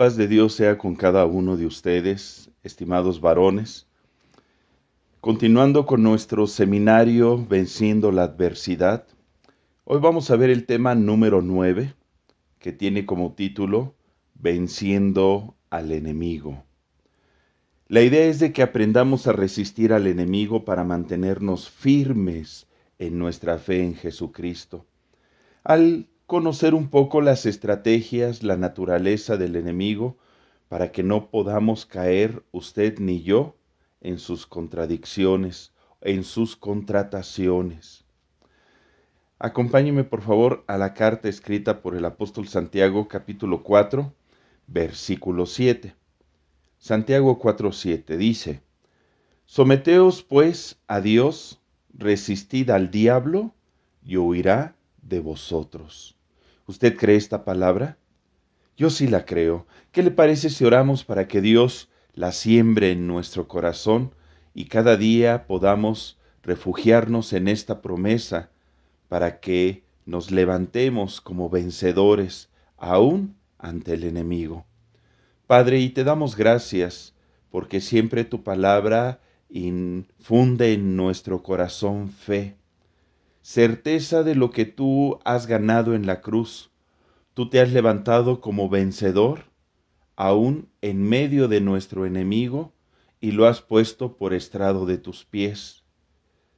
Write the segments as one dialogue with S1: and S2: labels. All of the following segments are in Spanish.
S1: paz de Dios sea con cada uno de ustedes, estimados varones. Continuando con nuestro seminario Venciendo la Adversidad, hoy vamos a ver el tema número 9, que tiene como título Venciendo al enemigo. La idea es de que aprendamos a resistir al enemigo para mantenernos firmes en nuestra fe en Jesucristo. Al conocer un poco las estrategias, la naturaleza del enemigo, para que no podamos caer usted ni yo en sus contradicciones, en sus contrataciones. Acompáñeme por favor a la carta escrita por el apóstol Santiago capítulo 4, versículo 7. Santiago 4:7 dice, Someteos pues a Dios, resistid al diablo y huirá de vosotros. ¿Usted cree esta palabra? Yo sí la creo. ¿Qué le parece si oramos para que Dios la siembre en nuestro corazón y cada día podamos refugiarnos en esta promesa para que nos levantemos como vencedores aún ante el enemigo? Padre, y te damos gracias porque siempre tu palabra infunde en nuestro corazón fe certeza de lo que tú has ganado en la cruz. Tú te has levantado como vencedor, aún en medio de nuestro enemigo, y lo has puesto por estrado de tus pies.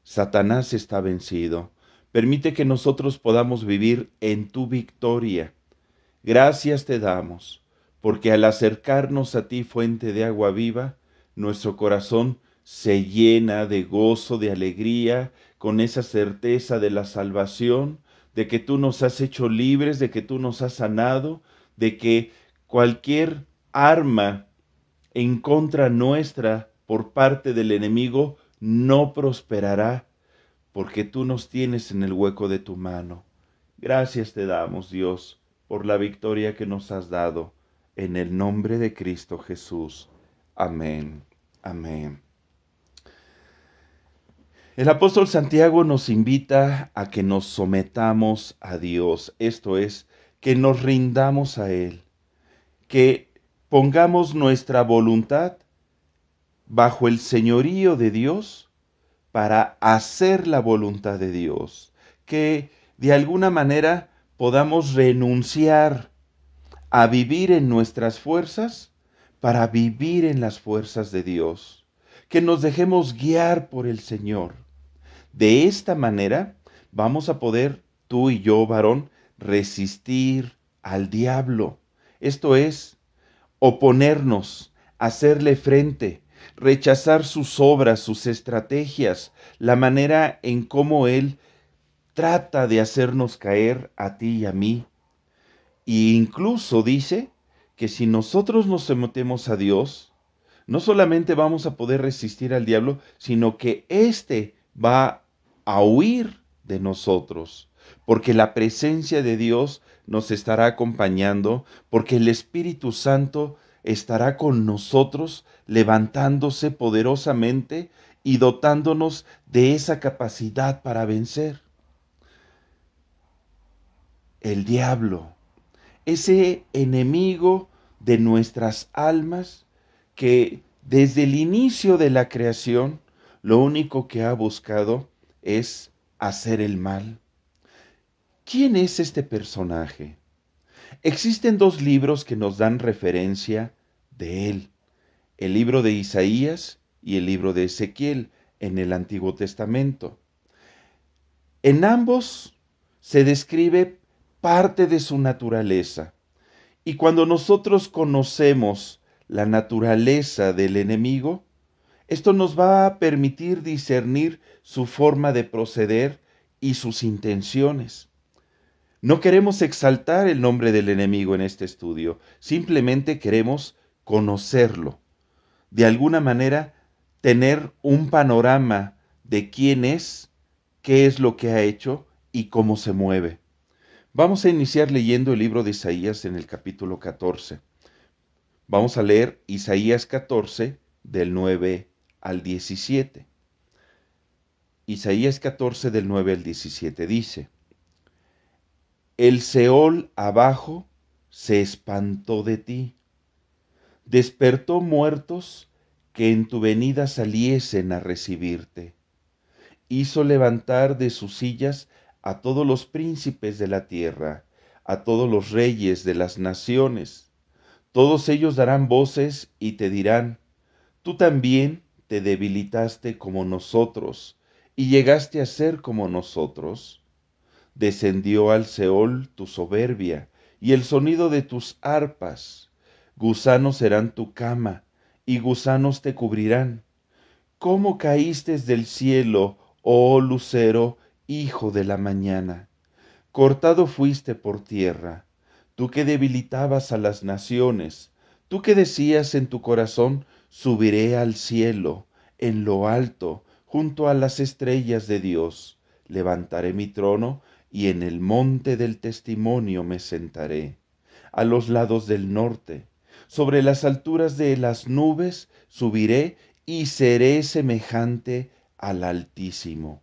S1: Satanás está vencido. Permite que nosotros podamos vivir en tu victoria. Gracias te damos, porque al acercarnos a ti, fuente de agua viva, nuestro corazón se llena de gozo, de alegría, con esa certeza de la salvación, de que tú nos has hecho libres, de que tú nos has sanado, de que cualquier arma en contra nuestra por parte del enemigo no prosperará, porque tú nos tienes en el hueco de tu mano. Gracias te damos, Dios, por la victoria que nos has dado, en el nombre de Cristo Jesús. Amén. Amén. El apóstol Santiago nos invita a que nos sometamos a Dios, esto es, que nos rindamos a Él, que pongamos nuestra voluntad bajo el señorío de Dios para hacer la voluntad de Dios, que de alguna manera podamos renunciar a vivir en nuestras fuerzas para vivir en las fuerzas de Dios, que nos dejemos guiar por el Señor, de esta manera vamos a poder, tú y yo, varón, resistir al diablo. Esto es, oponernos, hacerle frente, rechazar sus obras, sus estrategias, la manera en cómo él trata de hacernos caer a ti y a mí. e incluso dice que si nosotros nos sometemos a Dios, no solamente vamos a poder resistir al diablo, sino que éste va a huir de nosotros, porque la presencia de Dios nos estará acompañando, porque el Espíritu Santo estará con nosotros, levantándose poderosamente y dotándonos de esa capacidad para vencer. El diablo, ese enemigo de nuestras almas que desde el inicio de la creación lo único que ha buscado es hacer el mal. ¿Quién es este personaje? Existen dos libros que nos dan referencia de él, el libro de Isaías y el libro de Ezequiel en el Antiguo Testamento. En ambos se describe parte de su naturaleza. Y cuando nosotros conocemos la naturaleza del enemigo, esto nos va a permitir discernir su forma de proceder y sus intenciones. No queremos exaltar el nombre del enemigo en este estudio, simplemente queremos conocerlo. De alguna manera, tener un panorama de quién es, qué es lo que ha hecho y cómo se mueve. Vamos a iniciar leyendo el libro de Isaías en el capítulo 14. Vamos a leer Isaías 14 del 9 al 17. Isaías 14 del 9 al 17 dice, El Seol abajo se espantó de ti, despertó muertos que en tu venida saliesen a recibirte. Hizo levantar de sus sillas a todos los príncipes de la tierra, a todos los reyes de las naciones. Todos ellos darán voces y te dirán, tú también debilitaste como nosotros y llegaste a ser como nosotros. Descendió al Seol tu soberbia y el sonido de tus arpas. Gusanos serán tu cama y gusanos te cubrirán. ¿Cómo caíste del cielo, oh lucero, hijo de la mañana? Cortado fuiste por tierra, tú que debilitabas a las naciones, tú que decías en tu corazón, Subiré al cielo, en lo alto, junto a las estrellas de Dios. Levantaré mi trono y en el monte del testimonio me sentaré. A los lados del norte, sobre las alturas de las nubes, subiré y seré semejante al Altísimo.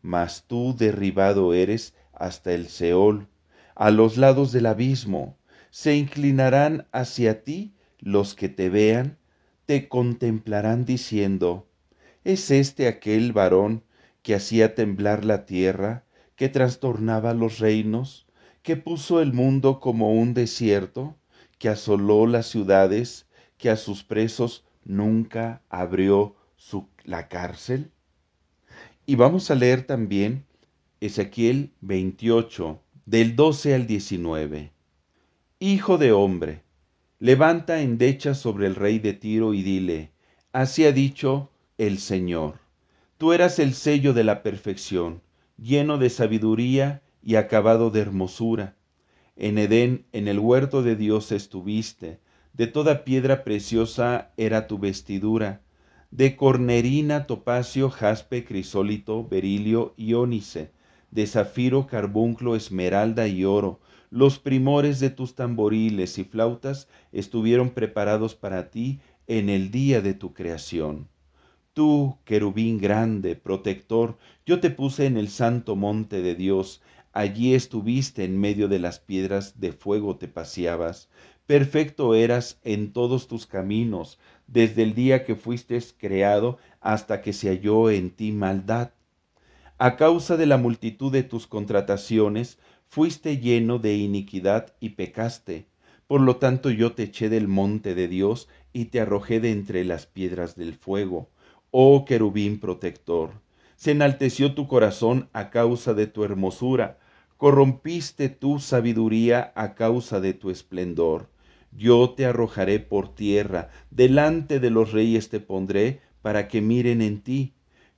S1: Mas tú derribado eres hasta el Seol, a los lados del abismo, se inclinarán hacia ti los que te vean te contemplarán diciendo, ¿es este aquel varón que hacía temblar la tierra, que trastornaba los reinos, que puso el mundo como un desierto, que asoló las ciudades, que a sus presos nunca abrió la cárcel? Y vamos a leer también Ezequiel 28, del 12 al 19. Hijo de hombre, Levanta endecha sobre el rey de Tiro y dile, así ha dicho el Señor, tú eras el sello de la perfección, lleno de sabiduría y acabado de hermosura. En Edén, en el huerto de Dios estuviste, de toda piedra preciosa era tu vestidura, de cornerina, topacio, jaspe, crisólito, berilio y ónice, de zafiro, carbunclo, esmeralda y oro, los primores de tus tamboriles y flautas estuvieron preparados para ti en el día de tu creación. Tú, querubín grande, protector, yo te puse en el santo monte de Dios, allí estuviste en medio de las piedras de fuego te paseabas, perfecto eras en todos tus caminos, desde el día que fuiste creado hasta que se halló en ti maldad. A causa de la multitud de tus contrataciones, fuiste lleno de iniquidad y pecaste. Por lo tanto yo te eché del monte de Dios y te arrojé de entre las piedras del fuego. Oh querubín protector, se enalteció tu corazón a causa de tu hermosura, corrompiste tu sabiduría a causa de tu esplendor. Yo te arrojaré por tierra, delante de los reyes te pondré, para que miren en ti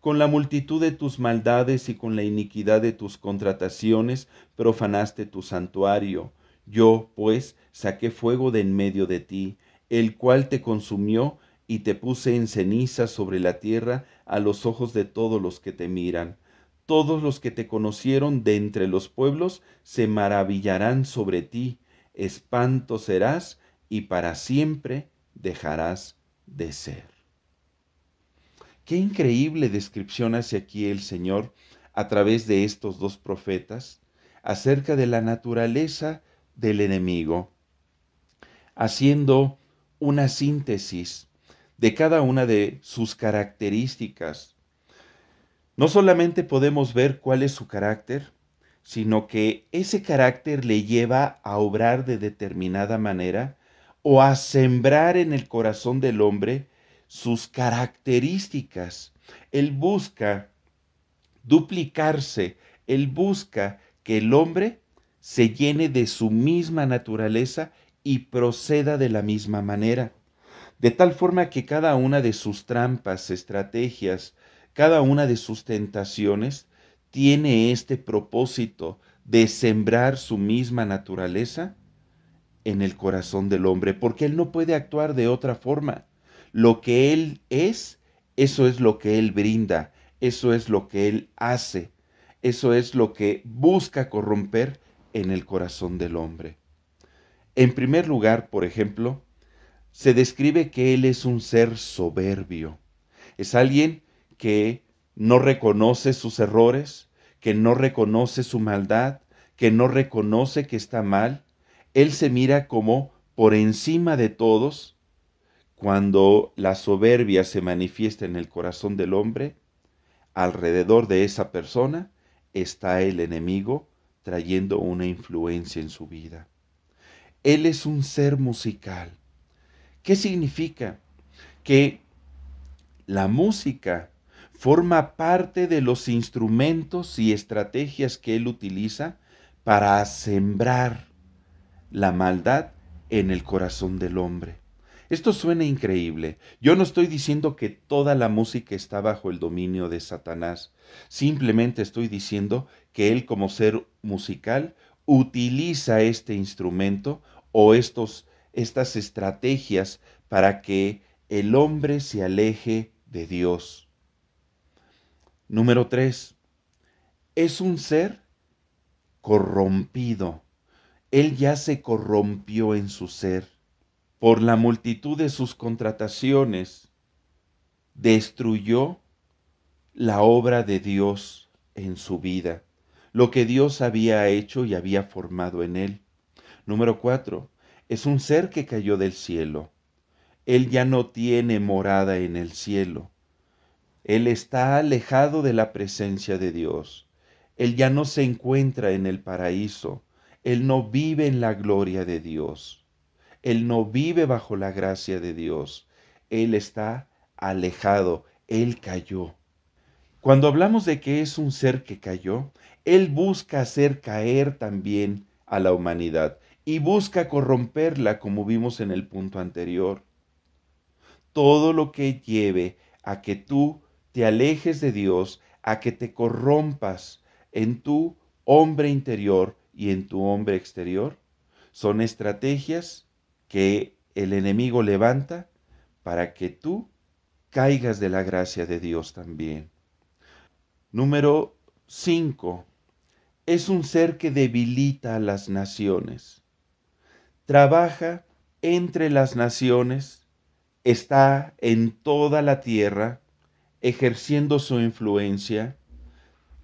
S1: con la multitud de tus maldades y con la iniquidad de tus contrataciones profanaste tu santuario. Yo, pues, saqué fuego de en medio de ti, el cual te consumió y te puse en ceniza sobre la tierra a los ojos de todos los que te miran. Todos los que te conocieron de entre los pueblos se maravillarán sobre ti, espanto serás y para siempre dejarás de ser. Qué increíble descripción hace aquí el Señor a través de estos dos profetas acerca de la naturaleza del enemigo, haciendo una síntesis de cada una de sus características. No solamente podemos ver cuál es su carácter, sino que ese carácter le lleva a obrar de determinada manera o a sembrar en el corazón del hombre sus características. Él busca duplicarse, él busca que el hombre se llene de su misma naturaleza y proceda de la misma manera, de tal forma que cada una de sus trampas, estrategias, cada una de sus tentaciones tiene este propósito de sembrar su misma naturaleza en el corazón del hombre, porque él no puede actuar de otra forma. Lo que Él es, eso es lo que Él brinda, eso es lo que Él hace, eso es lo que busca corromper en el corazón del hombre. En primer lugar, por ejemplo, se describe que Él es un ser soberbio. Es alguien que no reconoce sus errores, que no reconoce su maldad, que no reconoce que está mal. Él se mira como por encima de todos cuando la soberbia se manifiesta en el corazón del hombre, alrededor de esa persona está el enemigo trayendo una influencia en su vida. Él es un ser musical. ¿Qué significa? Que la música forma parte de los instrumentos y estrategias que él utiliza para sembrar la maldad en el corazón del hombre. Esto suena increíble. Yo no estoy diciendo que toda la música está bajo el dominio de Satanás. Simplemente estoy diciendo que él como ser musical utiliza este instrumento o estos, estas estrategias para que el hombre se aleje de Dios. Número 3. Es un ser corrompido. Él ya se corrompió en su ser por la multitud de sus contrataciones, destruyó la obra de Dios en su vida, lo que Dios había hecho y había formado en él. Número cuatro, es un ser que cayó del cielo. Él ya no tiene morada en el cielo. Él está alejado de la presencia de Dios. Él ya no se encuentra en el paraíso. Él no vive en la gloria de Dios. Él no vive bajo la gracia de Dios. Él está alejado. Él cayó. Cuando hablamos de que es un ser que cayó, Él busca hacer caer también a la humanidad y busca corromperla como vimos en el punto anterior. Todo lo que lleve a que tú te alejes de Dios, a que te corrompas en tu hombre interior y en tu hombre exterior, son estrategias que el enemigo levanta para que tú caigas de la gracia de Dios también. Número 5. Es un ser que debilita a las naciones. Trabaja entre las naciones, está en toda la tierra, ejerciendo su influencia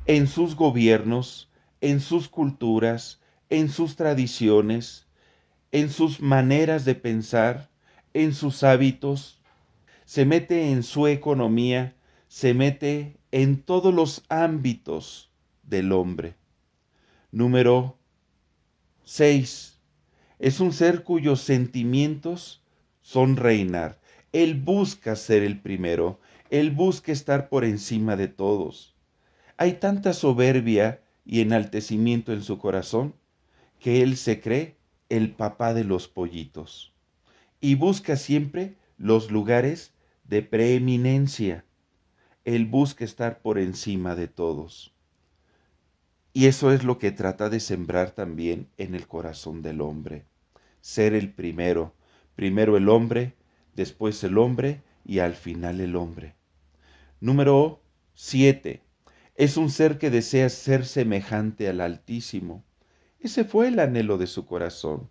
S1: en sus gobiernos, en sus culturas, en sus tradiciones, en sus maneras de pensar, en sus hábitos, se mete en su economía, se mete en todos los ámbitos del hombre. Número 6. Es un ser cuyos sentimientos son reinar. Él busca ser el primero, él busca estar por encima de todos. Hay tanta soberbia y enaltecimiento en su corazón que él se cree el papá de los pollitos y busca siempre los lugares de preeminencia. Él busca estar por encima de todos. Y eso es lo que trata de sembrar también en el corazón del hombre. Ser el primero. Primero el hombre, después el hombre y al final el hombre. Número 7. Es un ser que desea ser semejante al Altísimo ese fue el anhelo de su corazón.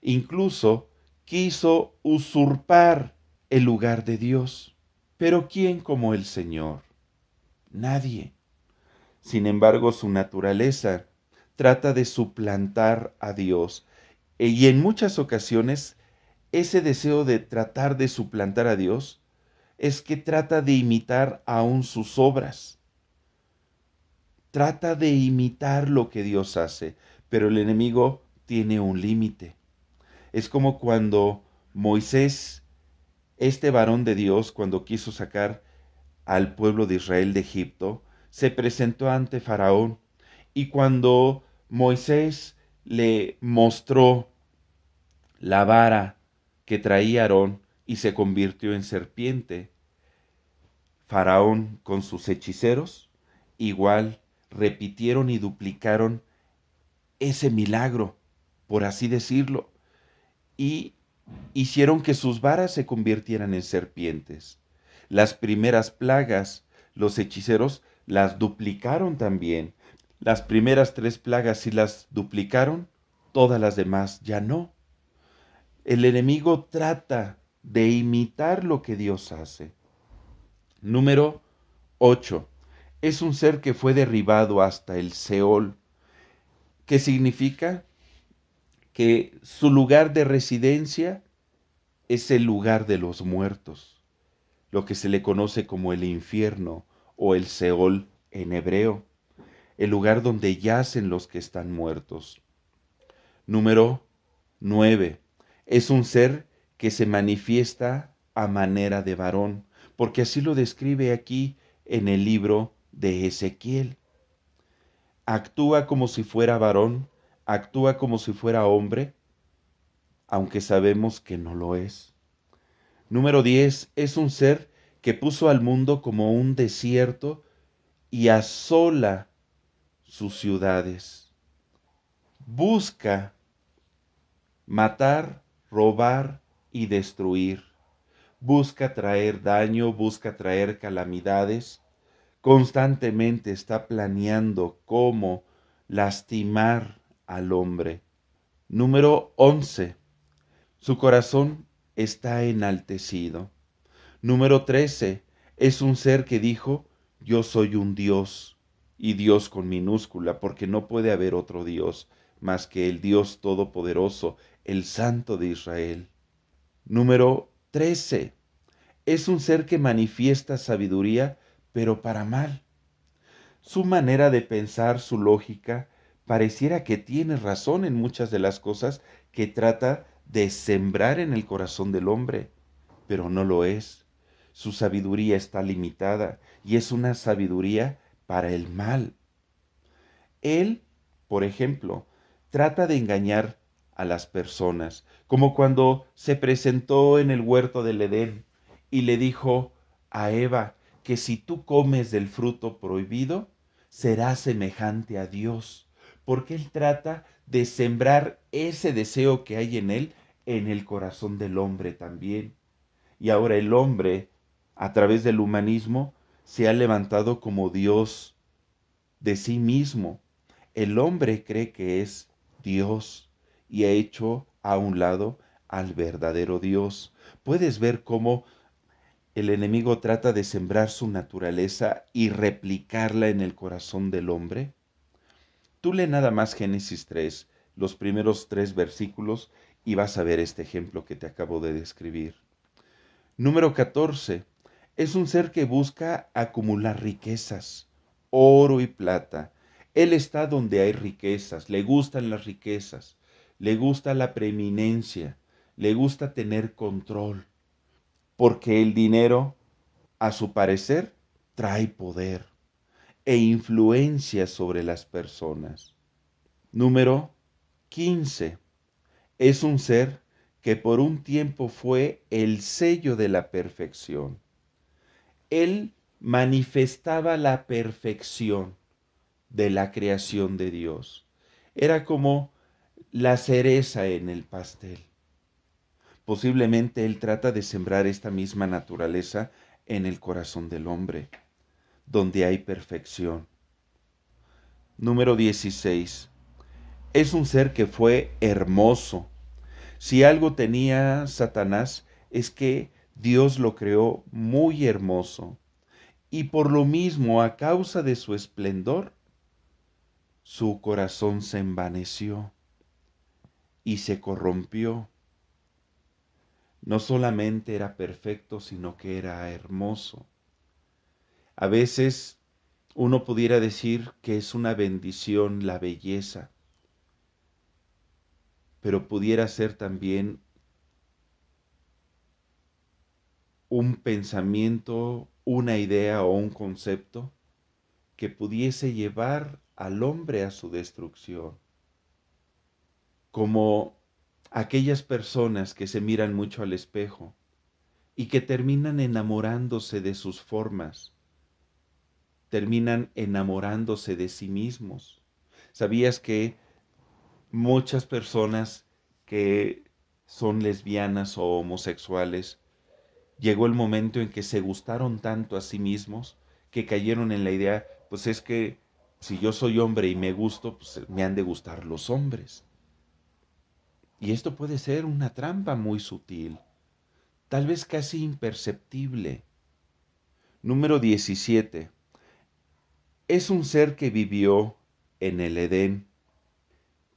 S1: Incluso quiso usurpar el lugar de Dios. Pero ¿quién como el Señor? Nadie. Sin embargo, su naturaleza trata de suplantar a Dios. E, y en muchas ocasiones, ese deseo de tratar de suplantar a Dios es que trata de imitar aún sus obras. Trata de imitar lo que Dios hace, pero el enemigo tiene un límite. Es como cuando Moisés, este varón de Dios, cuando quiso sacar al pueblo de Israel de Egipto, se presentó ante Faraón y cuando Moisés le mostró la vara que traía Aarón y se convirtió en serpiente, Faraón con sus hechiceros igual repitieron y duplicaron ese milagro, por así decirlo, y hicieron que sus varas se convirtieran en serpientes. Las primeras plagas, los hechiceros las duplicaron también. Las primeras tres plagas si las duplicaron, todas las demás ya no. El enemigo trata de imitar lo que Dios hace. Número 8. Es un ser que fue derribado hasta el Seol, que significa que su lugar de residencia es el lugar de los muertos, lo que se le conoce como el infierno o el Seol en hebreo, el lugar donde yacen los que están muertos. Número 9. Es un ser que se manifiesta a manera de varón, porque así lo describe aquí en el libro de Ezequiel actúa como si fuera varón, actúa como si fuera hombre, aunque sabemos que no lo es. Número 10. Es un ser que puso al mundo como un desierto y asola sus ciudades. Busca matar, robar y destruir. Busca traer daño, busca traer calamidades, constantemente está planeando cómo lastimar al hombre. Número 11. Su corazón está enaltecido. Número 13. Es un ser que dijo, yo soy un Dios, y Dios con minúscula, porque no puede haber otro Dios más que el Dios Todopoderoso, el Santo de Israel. Número 13. Es un ser que manifiesta sabiduría pero para mal. Su manera de pensar, su lógica, pareciera que tiene razón en muchas de las cosas que trata de sembrar en el corazón del hombre, pero no lo es. Su sabiduría está limitada y es una sabiduría para el mal. Él, por ejemplo, trata de engañar a las personas, como cuando se presentó en el huerto del Edén y le dijo a Eva, que si tú comes del fruto prohibido, será semejante a Dios, porque Él trata de sembrar ese deseo que hay en Él en el corazón del hombre también. Y ahora el hombre, a través del humanismo, se ha levantado como Dios de sí mismo. El hombre cree que es Dios y ha hecho a un lado al verdadero Dios. Puedes ver cómo el enemigo trata de sembrar su naturaleza y replicarla en el corazón del hombre? Tú lee nada más Génesis 3, los primeros tres versículos, y vas a ver este ejemplo que te acabo de describir. Número 14. Es un ser que busca acumular riquezas, oro y plata. Él está donde hay riquezas, le gustan las riquezas, le gusta la preeminencia, le gusta tener control porque el dinero, a su parecer, trae poder e influencia sobre las personas. Número 15. Es un ser que por un tiempo fue el sello de la perfección. Él manifestaba la perfección de la creación de Dios. Era como la cereza en el pastel. Posiblemente Él trata de sembrar esta misma naturaleza en el corazón del hombre, donde hay perfección. Número 16. Es un ser que fue hermoso. Si algo tenía Satanás es que Dios lo creó muy hermoso. Y por lo mismo, a causa de su esplendor, su corazón se envaneció y se corrompió no solamente era perfecto, sino que era hermoso. A veces uno pudiera decir que es una bendición la belleza, pero pudiera ser también un pensamiento, una idea o un concepto que pudiese llevar al hombre a su destrucción, como aquellas personas que se miran mucho al espejo y que terminan enamorándose de sus formas, terminan enamorándose de sí mismos. ¿Sabías que muchas personas que son lesbianas o homosexuales llegó el momento en que se gustaron tanto a sí mismos que cayeron en la idea, pues es que si yo soy hombre y me gusto, pues me han de gustar los hombres. Y esto puede ser una trampa muy sutil, tal vez casi imperceptible. Número 17. Es un ser que vivió en el Edén.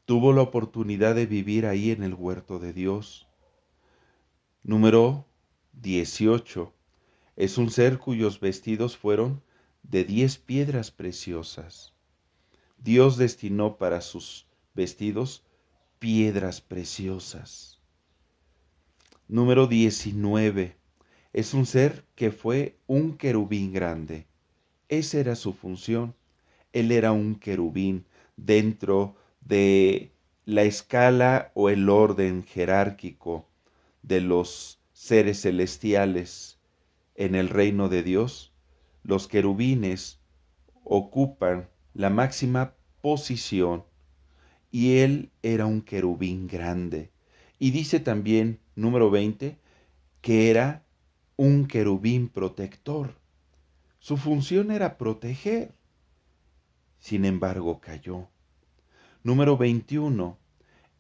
S1: Tuvo la oportunidad de vivir ahí en el huerto de Dios. Número 18. Es un ser cuyos vestidos fueron de diez piedras preciosas. Dios destinó para sus vestidos piedras preciosas. Número 19. Es un ser que fue un querubín grande. Esa era su función. Él era un querubín dentro de la escala o el orden jerárquico de los seres celestiales en el reino de Dios, los querubines ocupan la máxima posición y él era un querubín grande. Y dice también, número 20, que era un querubín protector. Su función era proteger. Sin embargo, cayó. Número 21.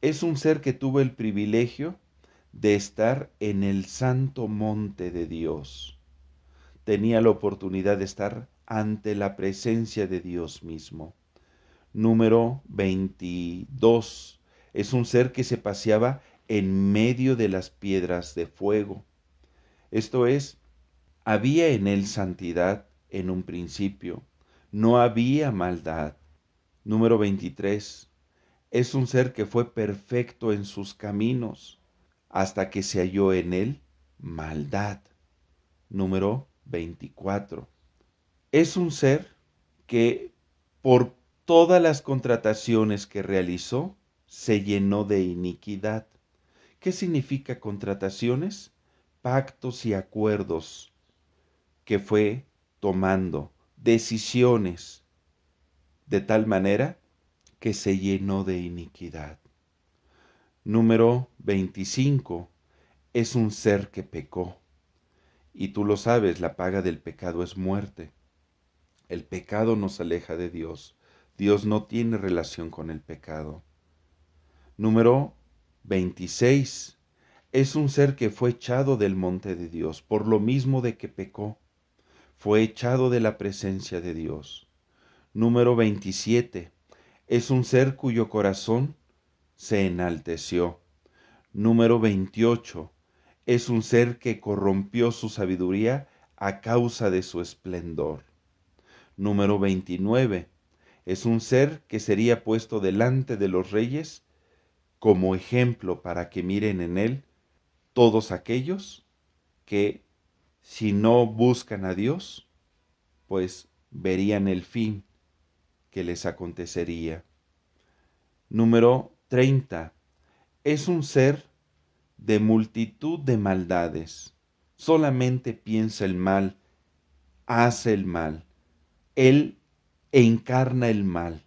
S1: Es un ser que tuvo el privilegio de estar en el santo monte de Dios. Tenía la oportunidad de estar ante la presencia de Dios mismo número 22. Es un ser que se paseaba en medio de las piedras de fuego. Esto es, había en él santidad en un principio, no había maldad. Número 23. Es un ser que fue perfecto en sus caminos, hasta que se halló en él maldad. Número 24. Es un ser que por todas las contrataciones que realizó se llenó de iniquidad. ¿Qué significa contrataciones? Pactos y acuerdos que fue tomando, decisiones, de tal manera que se llenó de iniquidad. Número 25. Es un ser que pecó. Y tú lo sabes, la paga del pecado es muerte. El pecado nos aleja de Dios. Dios no tiene relación con el pecado. Número 26. Es un ser que fue echado del monte de Dios por lo mismo de que pecó. Fue echado de la presencia de Dios. Número 27. Es un ser cuyo corazón se enalteció. Número 28. Es un ser que corrompió su sabiduría a causa de su esplendor. Número 29 es un ser que sería puesto delante de los reyes como ejemplo para que miren en él todos aquellos que si no buscan a Dios, pues verían el fin que les acontecería. Número 30. Es un ser de multitud de maldades. Solamente piensa el mal, hace el mal. Él encarna el mal.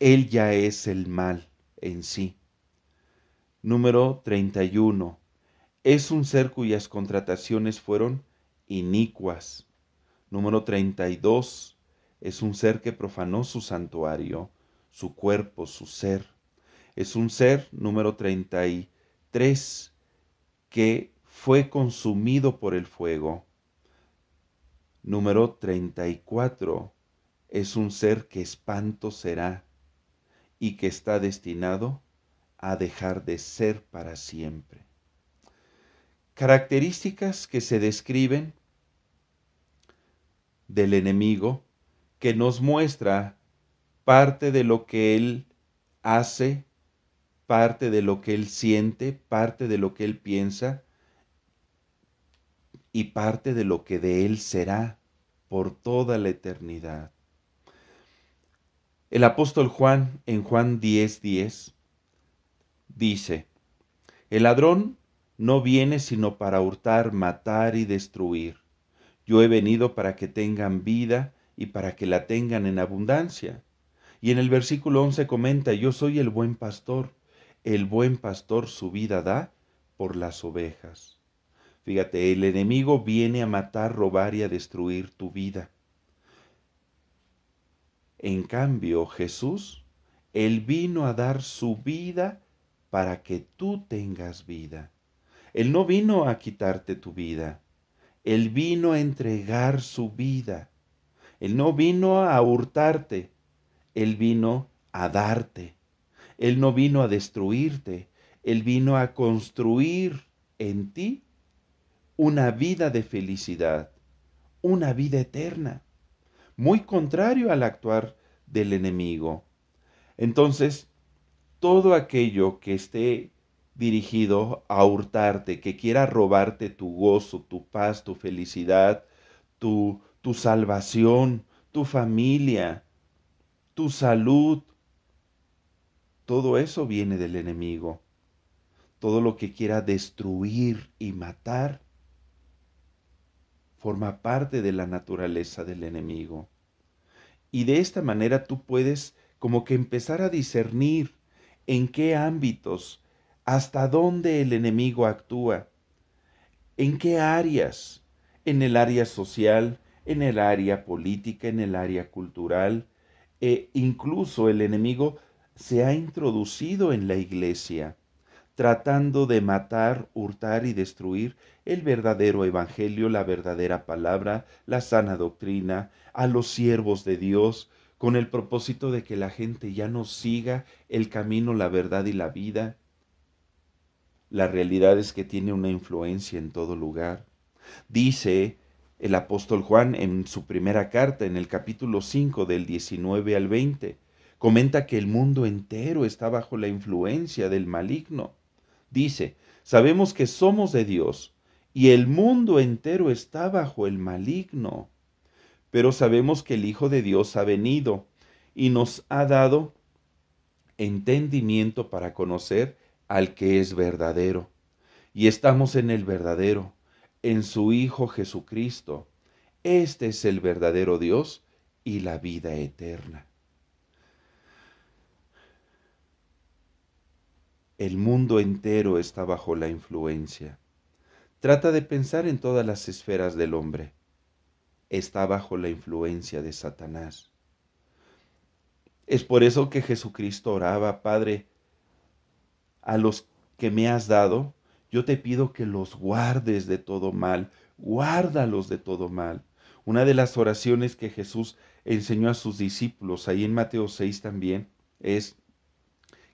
S1: Él ya es el mal en sí. Número 31. Es un ser cuyas contrataciones fueron inicuas. Número 32. Es un ser que profanó su santuario, su cuerpo, su ser. Es un ser, número 33, que fue consumido por el fuego. Número 34 es un ser que espanto será y que está destinado a dejar de ser para siempre. Características que se describen del enemigo que nos muestra parte de lo que él hace, parte de lo que él siente, parte de lo que él piensa y parte de lo que de él será por toda la eternidad. El apóstol Juan en Juan 10:10 dice, El ladrón no viene sino para hurtar, matar y destruir. Yo he venido para que tengan vida y para que la tengan en abundancia. Y en el versículo 11 comenta, yo soy el buen pastor, el buen pastor su vida da por las ovejas. Fíjate, el enemigo viene a matar, robar y a destruir tu vida. En cambio, Jesús, Él vino a dar su vida para que tú tengas vida. Él no vino a quitarte tu vida. Él vino a entregar su vida. Él no vino a hurtarte. Él vino a darte. Él no vino a destruirte. Él vino a construir en ti una vida de felicidad, una vida eterna muy contrario al actuar del enemigo. Entonces, todo aquello que esté dirigido a hurtarte, que quiera robarte tu gozo, tu paz, tu felicidad, tu, tu salvación, tu familia, tu salud, todo eso viene del enemigo. Todo lo que quiera destruir y matar forma parte de la naturaleza del enemigo. Y de esta manera tú puedes como que empezar a discernir en qué ámbitos, hasta dónde el enemigo actúa, en qué áreas, en el área social, en el área política, en el área cultural, e incluso el enemigo se ha introducido en la iglesia tratando de matar, hurtar y destruir el verdadero Evangelio, la verdadera palabra, la sana doctrina, a los siervos de Dios, con el propósito de que la gente ya no siga el camino, la verdad y la vida. La realidad es que tiene una influencia en todo lugar. Dice el apóstol Juan en su primera carta, en el capítulo 5 del 19 al 20, comenta que el mundo entero está bajo la influencia del maligno. Dice, sabemos que somos de Dios y el mundo entero está bajo el maligno, pero sabemos que el Hijo de Dios ha venido y nos ha dado entendimiento para conocer al que es verdadero. Y estamos en el verdadero, en su Hijo Jesucristo. Este es el verdadero Dios y la vida eterna. El mundo entero está bajo la influencia. Trata de pensar en todas las esferas del hombre. Está bajo la influencia de Satanás. Es por eso que Jesucristo oraba, Padre, a los que me has dado, yo te pido que los guardes de todo mal, guárdalos de todo mal. Una de las oraciones que Jesús enseñó a sus discípulos, ahí en Mateo 6 también, es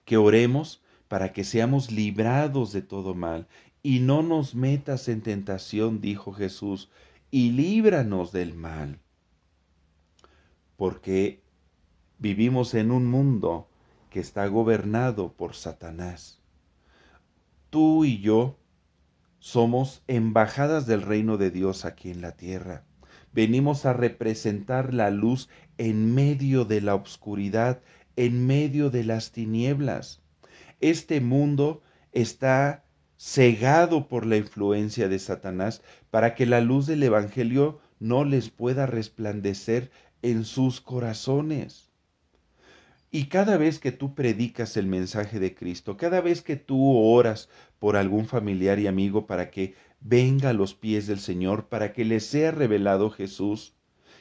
S1: que oremos para que seamos librados de todo mal. Y no nos metas en tentación, dijo Jesús, y líbranos del mal. Porque vivimos en un mundo que está gobernado por Satanás. Tú y yo somos embajadas del reino de Dios aquí en la tierra. Venimos a representar la luz en medio de la oscuridad, en medio de las tinieblas. Este mundo está cegado por la influencia de Satanás para que la luz del Evangelio no les pueda resplandecer en sus corazones. Y cada vez que tú predicas el mensaje de Cristo, cada vez que tú oras por algún familiar y amigo para que venga a los pies del Señor, para que le sea revelado Jesús,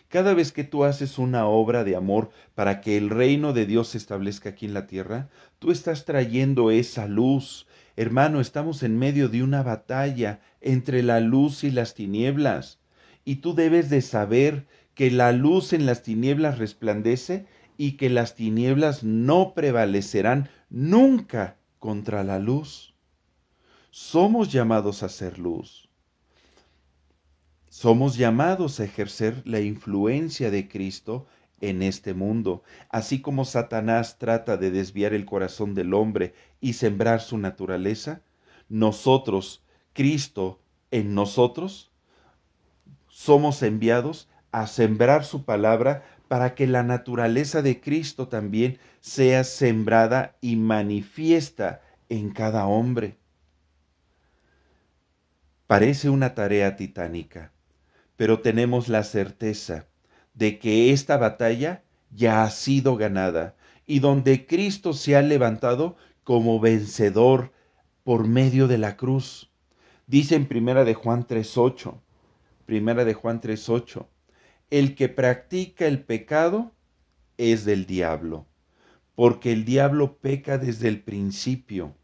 S1: cada vez que tú haces una obra de amor para que el reino de Dios se establezca aquí en la tierra, tú estás trayendo esa luz. Hermano, estamos en medio de una batalla entre la luz y las tinieblas. Y tú debes de saber que la luz en las tinieblas resplandece y que las tinieblas no prevalecerán nunca contra la luz. Somos llamados a ser luz. Somos llamados a ejercer la influencia de Cristo en este mundo, así como Satanás trata de desviar el corazón del hombre y sembrar su naturaleza, nosotros, Cristo en nosotros, somos enviados a sembrar su palabra para que la naturaleza de Cristo también sea sembrada y manifiesta en cada hombre. Parece una tarea titánica, pero tenemos la certeza de que esta batalla ya ha sido ganada y donde Cristo se ha levantado como vencedor por medio de la cruz. Dice en Primera de Juan 3:8. Primera de Juan 3:8. El que practica el pecado es del diablo, porque el diablo peca desde el principio.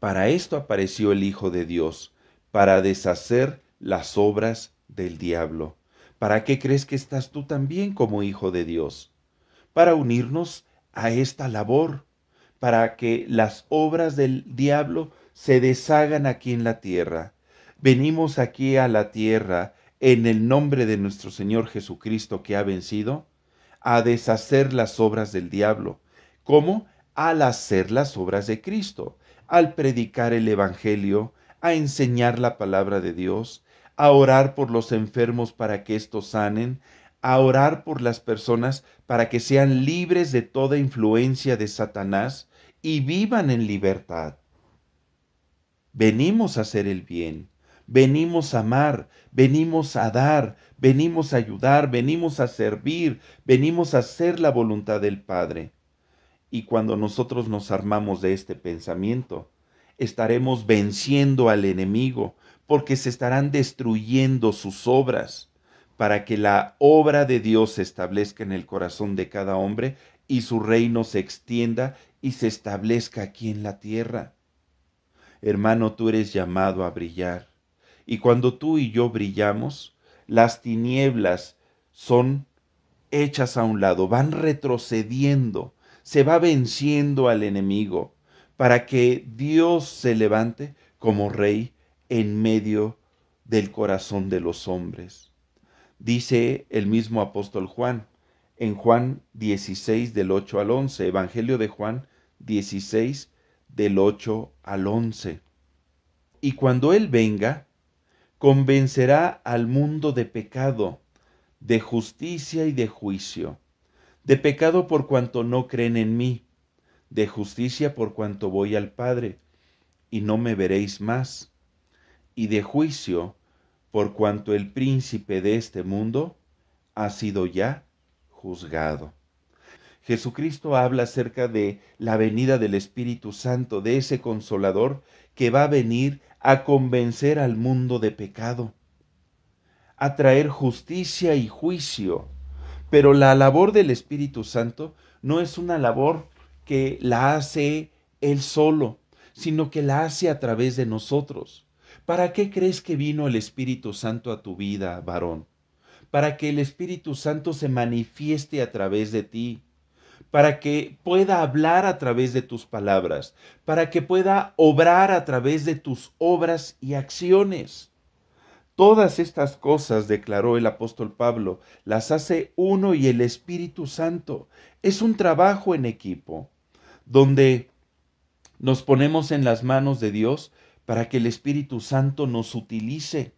S1: Para esto apareció el Hijo de Dios, para deshacer las obras del diablo. ¿Para qué crees que estás tú también como hijo de Dios? Para unirnos a esta labor, para que las obras del diablo se deshagan aquí en la tierra. Venimos aquí a la tierra en el nombre de nuestro Señor Jesucristo que ha vencido, a deshacer las obras del diablo. ¿Cómo? Al hacer las obras de Cristo, al predicar el Evangelio, a enseñar la palabra de Dios, a orar por los enfermos para que estos sanen, a orar por las personas para que sean libres de toda influencia de Satanás y vivan en libertad. Venimos a hacer el bien, venimos a amar, venimos a dar, venimos a ayudar, venimos a servir, venimos a hacer la voluntad del Padre. Y cuando nosotros nos armamos de este pensamiento, estaremos venciendo al enemigo, porque se estarán destruyendo sus obras, para que la obra de Dios se establezca en el corazón de cada hombre y su reino se extienda y se establezca aquí en la tierra. Hermano, tú eres llamado a brillar, y cuando tú y yo brillamos, las tinieblas son hechas a un lado, van retrocediendo, se va venciendo al enemigo, para que Dios se levante como rey en medio del corazón de los hombres. Dice el mismo apóstol Juan en Juan 16 del 8 al 11, Evangelio de Juan 16 del 8 al 11. Y cuando Él venga, convencerá al mundo de pecado, de justicia y de juicio, de pecado por cuanto no creen en mí, de justicia por cuanto voy al Padre, y no me veréis más y de juicio, por cuanto el príncipe de este mundo ha sido ya juzgado. Jesucristo habla acerca de la venida del Espíritu Santo, de ese consolador que va a venir a convencer al mundo de pecado, a traer justicia y juicio. Pero la labor del Espíritu Santo no es una labor que la hace Él solo, sino que la hace a través de nosotros. ¿Para qué crees que vino el Espíritu Santo a tu vida, varón? Para que el Espíritu Santo se manifieste a través de ti, para que pueda hablar a través de tus palabras, para que pueda obrar a través de tus obras y acciones. Todas estas cosas, declaró el apóstol Pablo, las hace uno y el Espíritu Santo. Es un trabajo en equipo, donde nos ponemos en las manos de Dios para que el Espíritu Santo nos utilice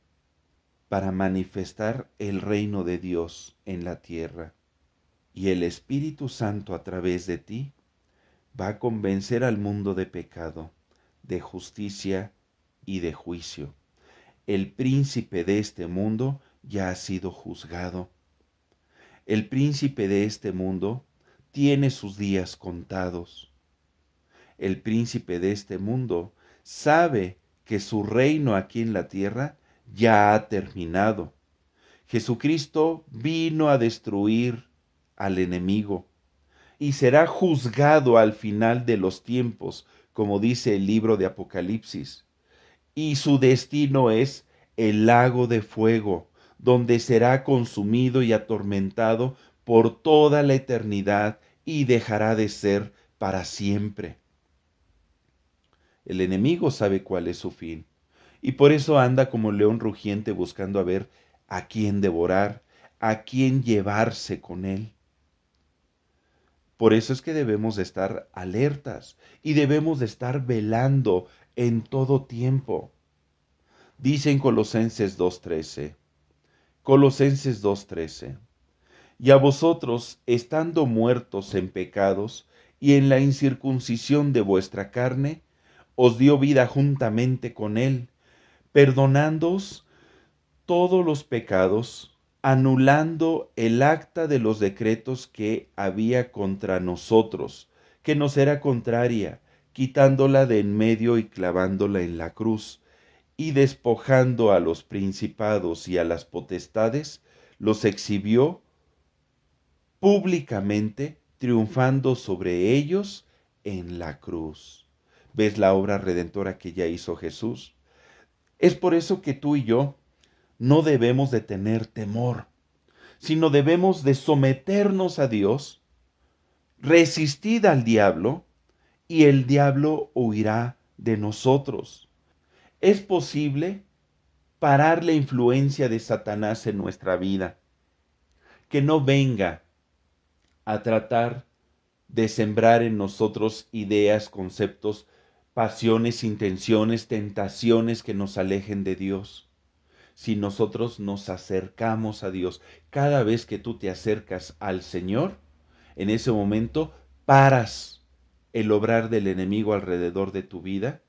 S1: para manifestar el reino de Dios en la tierra. Y el Espíritu Santo a través de ti va a convencer al mundo de pecado, de justicia y de juicio. El príncipe de este mundo ya ha sido juzgado. El príncipe de este mundo tiene sus días contados. El príncipe de este mundo sabe que su reino aquí en la tierra ya ha terminado. Jesucristo vino a destruir al enemigo y será juzgado al final de los tiempos, como dice el libro de Apocalipsis. Y su destino es el lago de fuego, donde será consumido y atormentado por toda la eternidad y dejará de ser para siempre. El enemigo sabe cuál es su fin. Y por eso anda como león rugiente buscando a ver a quién devorar, a quién llevarse con él. Por eso es que debemos de estar alertas y debemos de estar velando en todo tiempo. Dice en Colosenses 2.13. Colosenses 2.13. Y a vosotros, estando muertos en pecados y en la incircuncisión de vuestra carne, os dio vida juntamente con Él, perdonándoos todos los pecados, anulando el acta de los decretos que había contra nosotros, que nos era contraria, quitándola de en medio y clavándola en la cruz, y despojando a los principados y a las potestades, los exhibió públicamente, triunfando sobre ellos en la cruz ves la obra redentora que ya hizo Jesús. Es por eso que tú y yo no debemos de tener temor, sino debemos de someternos a Dios, resistir al diablo, y el diablo huirá de nosotros. Es posible parar la influencia de Satanás en nuestra vida, que no venga a tratar de sembrar en nosotros ideas, conceptos pasiones, intenciones, tentaciones que nos alejen de Dios. Si nosotros nos acercamos a Dios, cada vez que tú te acercas al Señor, en ese momento paras el obrar del enemigo alrededor de tu vida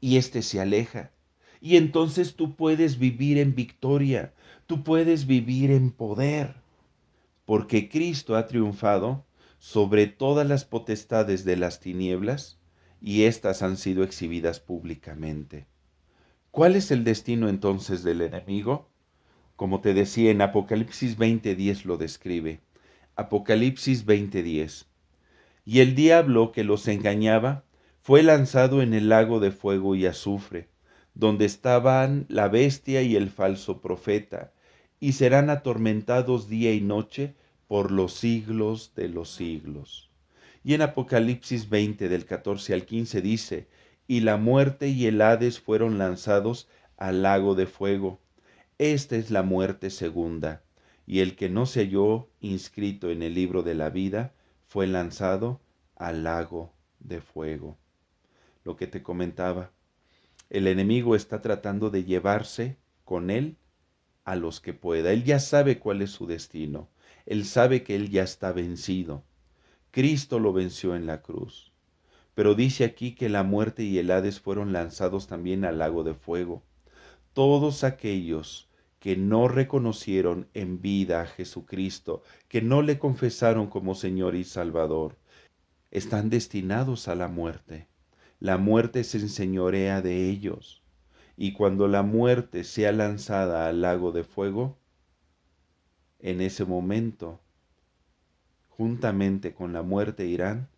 S1: y éste se aleja. Y entonces tú puedes vivir en victoria, tú puedes vivir en poder, porque Cristo ha triunfado sobre todas las potestades de las tinieblas y éstas han sido exhibidas públicamente. ¿Cuál es el destino entonces del enemigo? Como te decía en Apocalipsis 20:10 lo describe. Apocalipsis 20:10. Y el diablo que los engañaba fue lanzado en el lago de fuego y azufre, donde estaban la bestia y el falso profeta, y serán atormentados día y noche por los siglos de los siglos. Y en Apocalipsis 20 del 14 al 15 dice, y la muerte y el Hades fueron lanzados al lago de fuego. Esta es la muerte segunda, y el que no se halló inscrito en el libro de la vida fue lanzado al lago de fuego. Lo que te comentaba, el enemigo está tratando de llevarse con él a los que pueda. Él ya sabe cuál es su destino. Él sabe que él ya está vencido. Cristo lo venció en la cruz. Pero dice aquí que la muerte y el Hades fueron lanzados también al lago de fuego. Todos aquellos que no reconocieron en vida a Jesucristo, que no le confesaron como Señor y Salvador, están destinados a la muerte. La muerte se enseñorea de ellos. Y cuando la muerte sea lanzada al lago de fuego, en ese momento juntamente con la muerte irán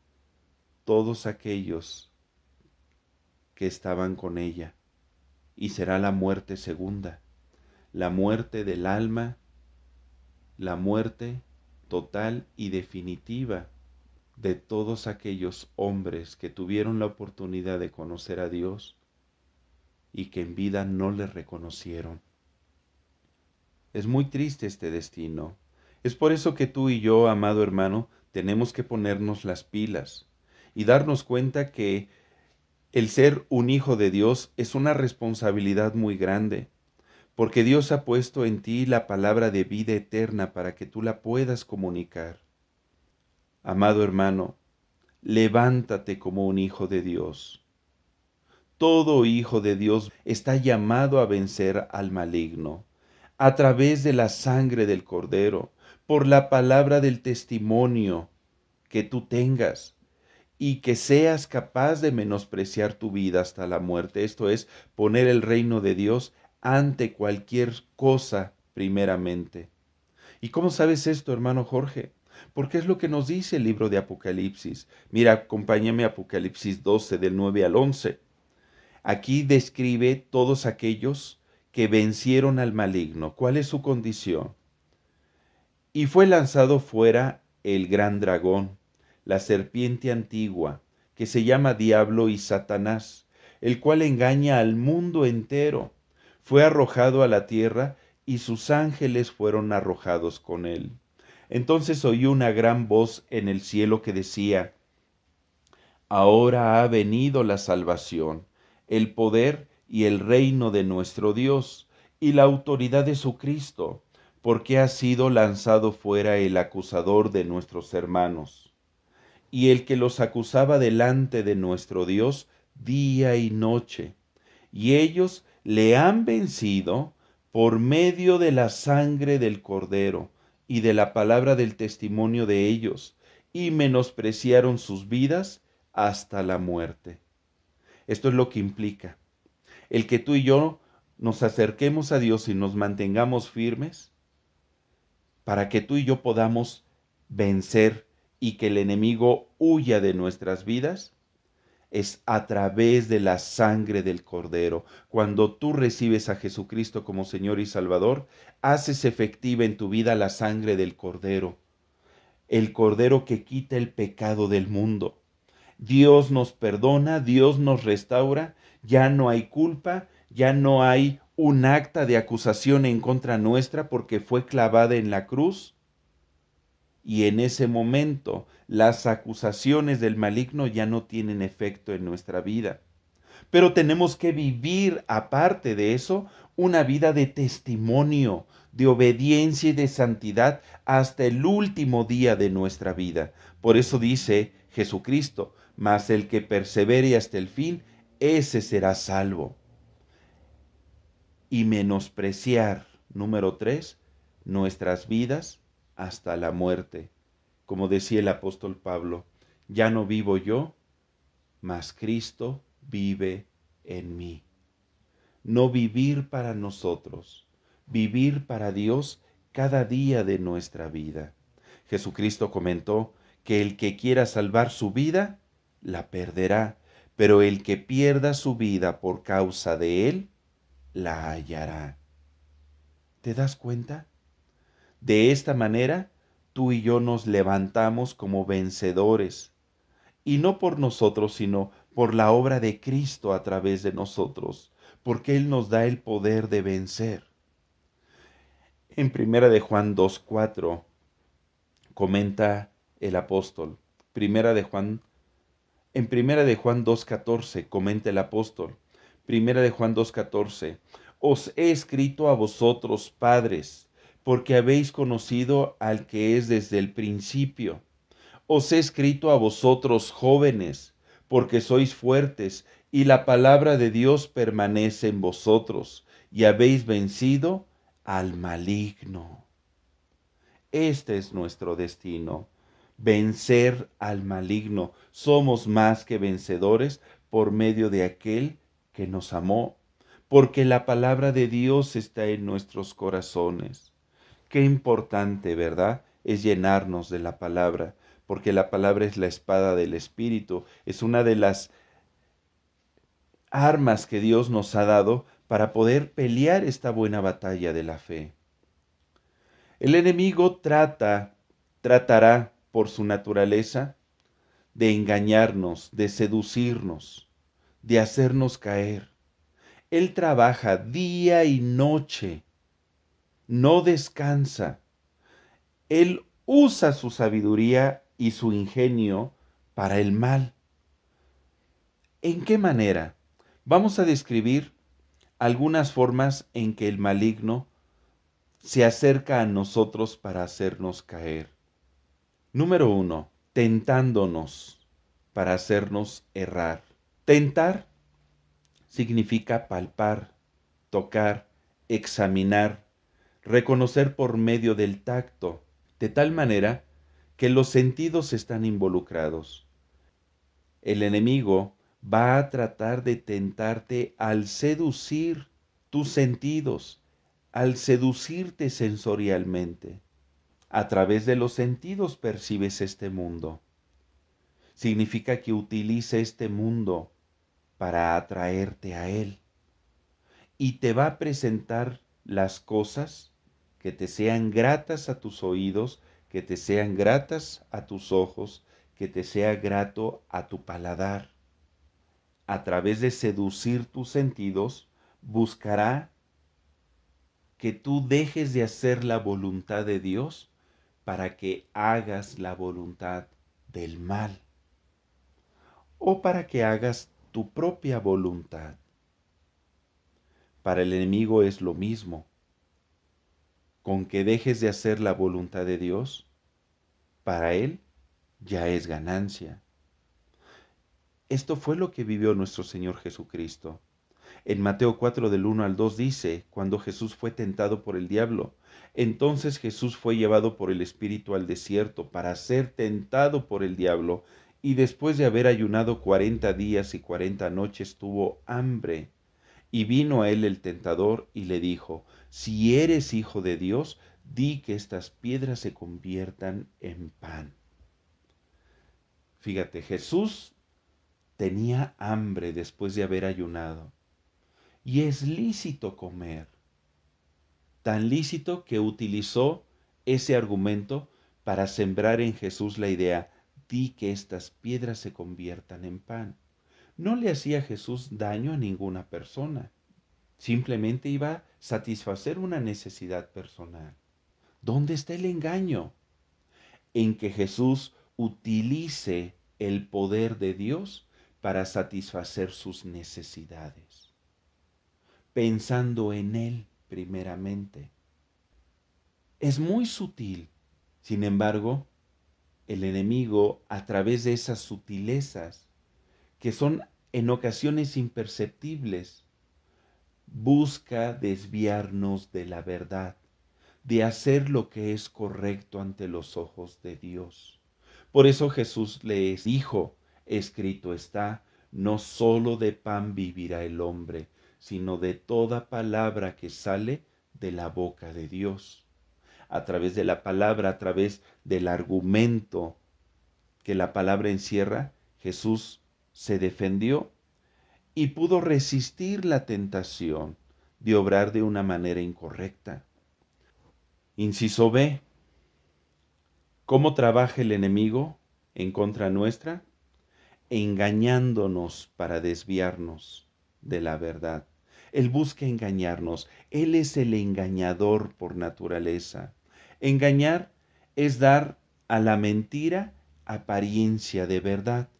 S1: todos aquellos que estaban con ella, y será la muerte segunda, la muerte del alma, la muerte total y definitiva de todos aquellos hombres que tuvieron la oportunidad de conocer a Dios y que en vida no le reconocieron. Es muy triste este destino, es por eso que tú y yo, amado hermano, tenemos que ponernos las pilas y darnos cuenta que el ser un hijo de Dios es una responsabilidad muy grande, porque Dios ha puesto en ti la palabra de vida eterna para que tú la puedas comunicar. Amado hermano, levántate como un hijo de Dios. Todo hijo de Dios está llamado a vencer al maligno a través de la sangre del cordero por la palabra del testimonio que tú tengas y que seas capaz de menospreciar tu vida hasta la muerte. Esto es poner el reino de Dios ante cualquier cosa primeramente. ¿Y cómo sabes esto, hermano Jorge? Porque es lo que nos dice el libro de Apocalipsis. Mira, acompáñame a Apocalipsis 12 del 9 al 11. Aquí describe todos aquellos que vencieron al maligno. ¿Cuál es su condición? Y fue lanzado fuera el gran dragón, la serpiente antigua, que se llama Diablo y Satanás, el cual engaña al mundo entero. Fue arrojado a la tierra y sus ángeles fueron arrojados con él. Entonces oí una gran voz en el cielo que decía, Ahora ha venido la salvación, el poder y el reino de nuestro Dios, y la autoridad de su Cristo porque ha sido lanzado fuera el acusador de nuestros hermanos, y el que los acusaba delante de nuestro Dios día y noche, y ellos le han vencido por medio de la sangre del cordero y de la palabra del testimonio de ellos, y menospreciaron sus vidas hasta la muerte. Esto es lo que implica el que tú y yo nos acerquemos a Dios y nos mantengamos firmes, para que tú y yo podamos vencer y que el enemigo huya de nuestras vidas? Es a través de la sangre del cordero. Cuando tú recibes a Jesucristo como Señor y Salvador, haces efectiva en tu vida la sangre del cordero. El cordero que quita el pecado del mundo. Dios nos perdona, Dios nos restaura, ya no hay culpa, ya no hay un acta de acusación en contra nuestra porque fue clavada en la cruz. Y en ese momento las acusaciones del maligno ya no tienen efecto en nuestra vida. Pero tenemos que vivir, aparte de eso, una vida de testimonio, de obediencia y de santidad hasta el último día de nuestra vida. Por eso dice Jesucristo, mas el que persevere hasta el fin, ese será salvo y menospreciar, número tres, nuestras vidas hasta la muerte. Como decía el apóstol Pablo, ya no vivo yo, mas Cristo vive en mí. No vivir para nosotros, vivir para Dios cada día de nuestra vida. Jesucristo comentó que el que quiera salvar su vida, la perderá, pero el que pierda su vida por causa de él, la hallará. ¿Te das cuenta? De esta manera, tú y yo nos levantamos como vencedores, y no por nosotros, sino por la obra de Cristo a través de nosotros, porque Él nos da el poder de vencer. En Primera de Juan 2.4 comenta el apóstol. Primera de Juan, en Primera de Juan 2.14 comenta el apóstol. Primera de Juan 2.14. Os he escrito a vosotros, padres, porque habéis conocido al que es desde el principio. Os he escrito a vosotros, jóvenes, porque sois fuertes y la palabra de Dios permanece en vosotros, y habéis vencido al maligno. Este es nuestro destino, vencer al maligno. Somos más que vencedores por medio de aquel que nos amó, porque la palabra de Dios está en nuestros corazones. Qué importante, ¿verdad? Es llenarnos de la palabra, porque la palabra es la espada del Espíritu, es una de las armas que Dios nos ha dado para poder pelear esta buena batalla de la fe. El enemigo trata, tratará por su naturaleza, de engañarnos, de seducirnos de hacernos caer. Él trabaja día y noche, no descansa. Él usa su sabiduría y su ingenio para el mal. ¿En qué manera? Vamos a describir algunas formas en que el maligno se acerca a nosotros para hacernos caer. Número uno, tentándonos para hacernos errar. Tentar significa palpar, tocar, examinar, reconocer por medio del tacto, de tal manera que los sentidos están involucrados. El enemigo va a tratar de tentarte al seducir tus sentidos, al seducirte sensorialmente. A través de los sentidos percibes este mundo. Significa que utilice este mundo para atraerte a Él. Y te va a presentar las cosas que te sean gratas a tus oídos, que te sean gratas a tus ojos, que te sea grato a tu paladar. A través de seducir tus sentidos, buscará que tú dejes de hacer la voluntad de Dios para que hagas la voluntad del mal o para que hagas tu propia voluntad. Para el enemigo es lo mismo. Con que dejes de hacer la voluntad de Dios, para él ya es ganancia. Esto fue lo que vivió nuestro Señor Jesucristo. En Mateo 4 del 1 al 2 dice, cuando Jesús fue tentado por el diablo, entonces Jesús fue llevado por el Espíritu al desierto para ser tentado por el diablo, y después de haber ayunado cuarenta días y cuarenta noches tuvo hambre. Y vino a él el tentador y le dijo, Si eres hijo de Dios, di que estas piedras se conviertan en pan. Fíjate, Jesús tenía hambre después de haber ayunado. Y es lícito comer. Tan lícito que utilizó ese argumento para sembrar en Jesús la idea, que estas piedras se conviertan en pan. No le hacía Jesús daño a ninguna persona. Simplemente iba a satisfacer una necesidad personal. ¿Dónde está el engaño? En que Jesús utilice el poder de Dios para satisfacer sus necesidades, pensando en Él primeramente. Es muy sutil, sin embargo, el enemigo a través de esas sutilezas que son en ocasiones imperceptibles. Busca desviarnos de la verdad, de hacer lo que es correcto ante los ojos de Dios. Por eso Jesús le dijo, escrito está, no sólo de pan vivirá el hombre, sino de toda palabra que sale de la boca de Dios a través de la palabra, a través del argumento que la palabra encierra, Jesús se defendió y pudo resistir la tentación de obrar de una manera incorrecta. Inciso B. ¿Cómo trabaja el enemigo en contra nuestra? Engañándonos para desviarnos de la verdad. Él busca engañarnos. Él es el engañador por naturaleza. Engañar es dar a la mentira apariencia de verdad.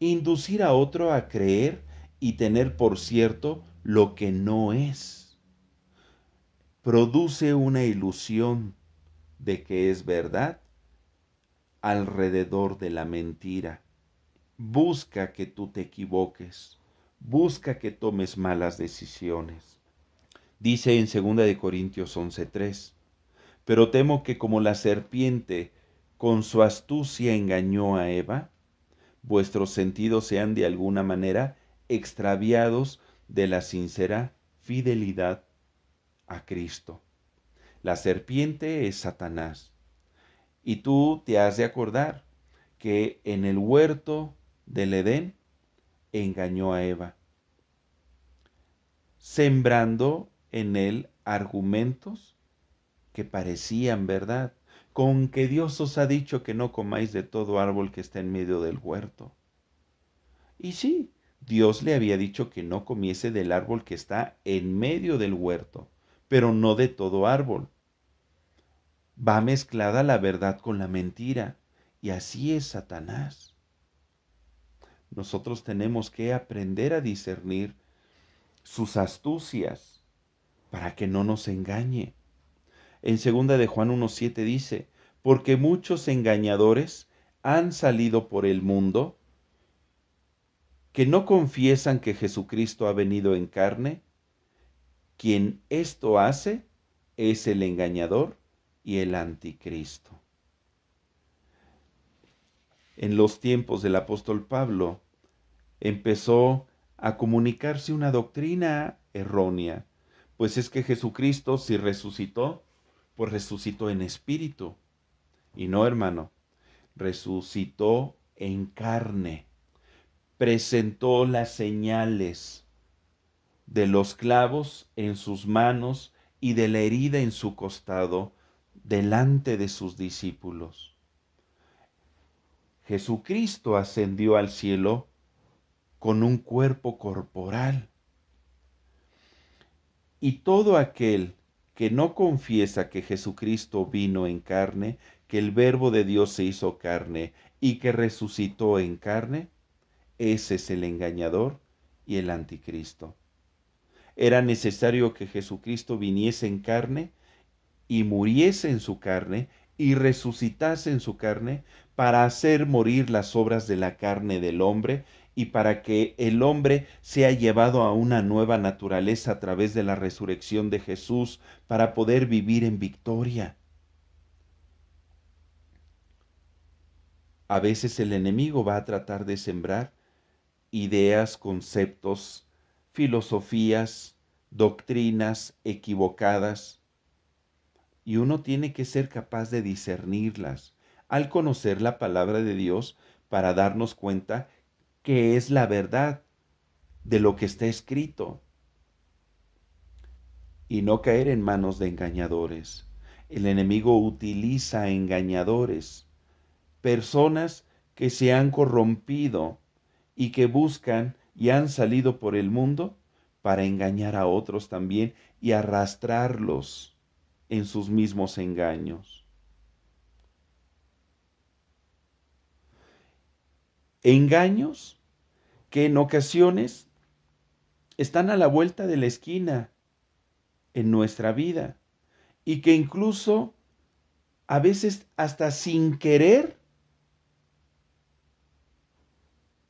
S1: Inducir a otro a creer y tener por cierto lo que no es. Produce una ilusión de que es verdad alrededor de la mentira. Busca que tú te equivoques. Busca que tomes malas decisiones. Dice en 2 de Corintios 11:3 pero temo que como la serpiente con su astucia engañó a Eva, vuestros sentidos sean de alguna manera extraviados de la sincera fidelidad a Cristo. La serpiente es Satanás. Y tú te has de acordar que en el huerto del Edén engañó a Eva, sembrando en él argumentos que parecían verdad, con que Dios os ha dicho que no comáis de todo árbol que está en medio del huerto. Y sí, Dios le había dicho que no comiese del árbol que está en medio del huerto, pero no de todo árbol. Va mezclada la verdad con la mentira, y así es Satanás. Nosotros tenemos que aprender a discernir sus astucias para que no nos engañe en segunda de Juan 1.7 dice, porque muchos engañadores han salido por el mundo que no confiesan que Jesucristo ha venido en carne. Quien esto hace es el engañador y el anticristo. En los tiempos del apóstol Pablo empezó a comunicarse una doctrina errónea, pues es que Jesucristo, si resucitó, pues resucitó en espíritu. Y no, hermano, resucitó en carne, presentó las señales de los clavos en sus manos y de la herida en su costado delante de sus discípulos. Jesucristo ascendió al cielo con un cuerpo corporal. Y todo aquel que no confiesa que Jesucristo vino en carne, que el Verbo de Dios se hizo carne y que resucitó en carne, ese es el engañador y el anticristo. Era necesario que Jesucristo viniese en carne y muriese en su carne y resucitase en su carne para hacer morir las obras de la carne del hombre y para que el hombre sea llevado a una nueva naturaleza a través de la resurrección de Jesús para poder vivir en victoria. A veces el enemigo va a tratar de sembrar ideas, conceptos, filosofías, doctrinas equivocadas, y uno tiene que ser capaz de discernirlas al conocer la palabra de Dios para darnos cuenta que es la verdad de lo que está escrito y no caer en manos de engañadores. El enemigo utiliza engañadores, personas que se han corrompido y que buscan y han salido por el mundo para engañar a otros también y arrastrarlos en sus mismos engaños. engaños que en ocasiones están a la vuelta de la esquina en nuestra vida y que incluso a veces hasta sin querer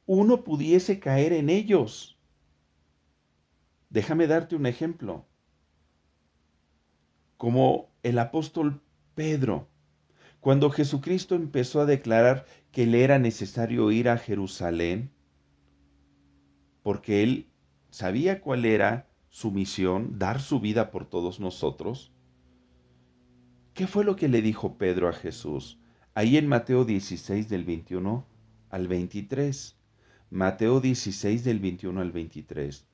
S1: uno pudiese caer en ellos. Déjame darte un ejemplo. Como el apóstol Pedro, cuando Jesucristo empezó a declarar que le era necesario ir a Jerusalén, porque él sabía cuál era su misión, dar su vida por todos nosotros, ¿qué fue lo que le dijo Pedro a Jesús? Ahí en Mateo 16 del 21 al 23. Mateo 16 del 21 al 23.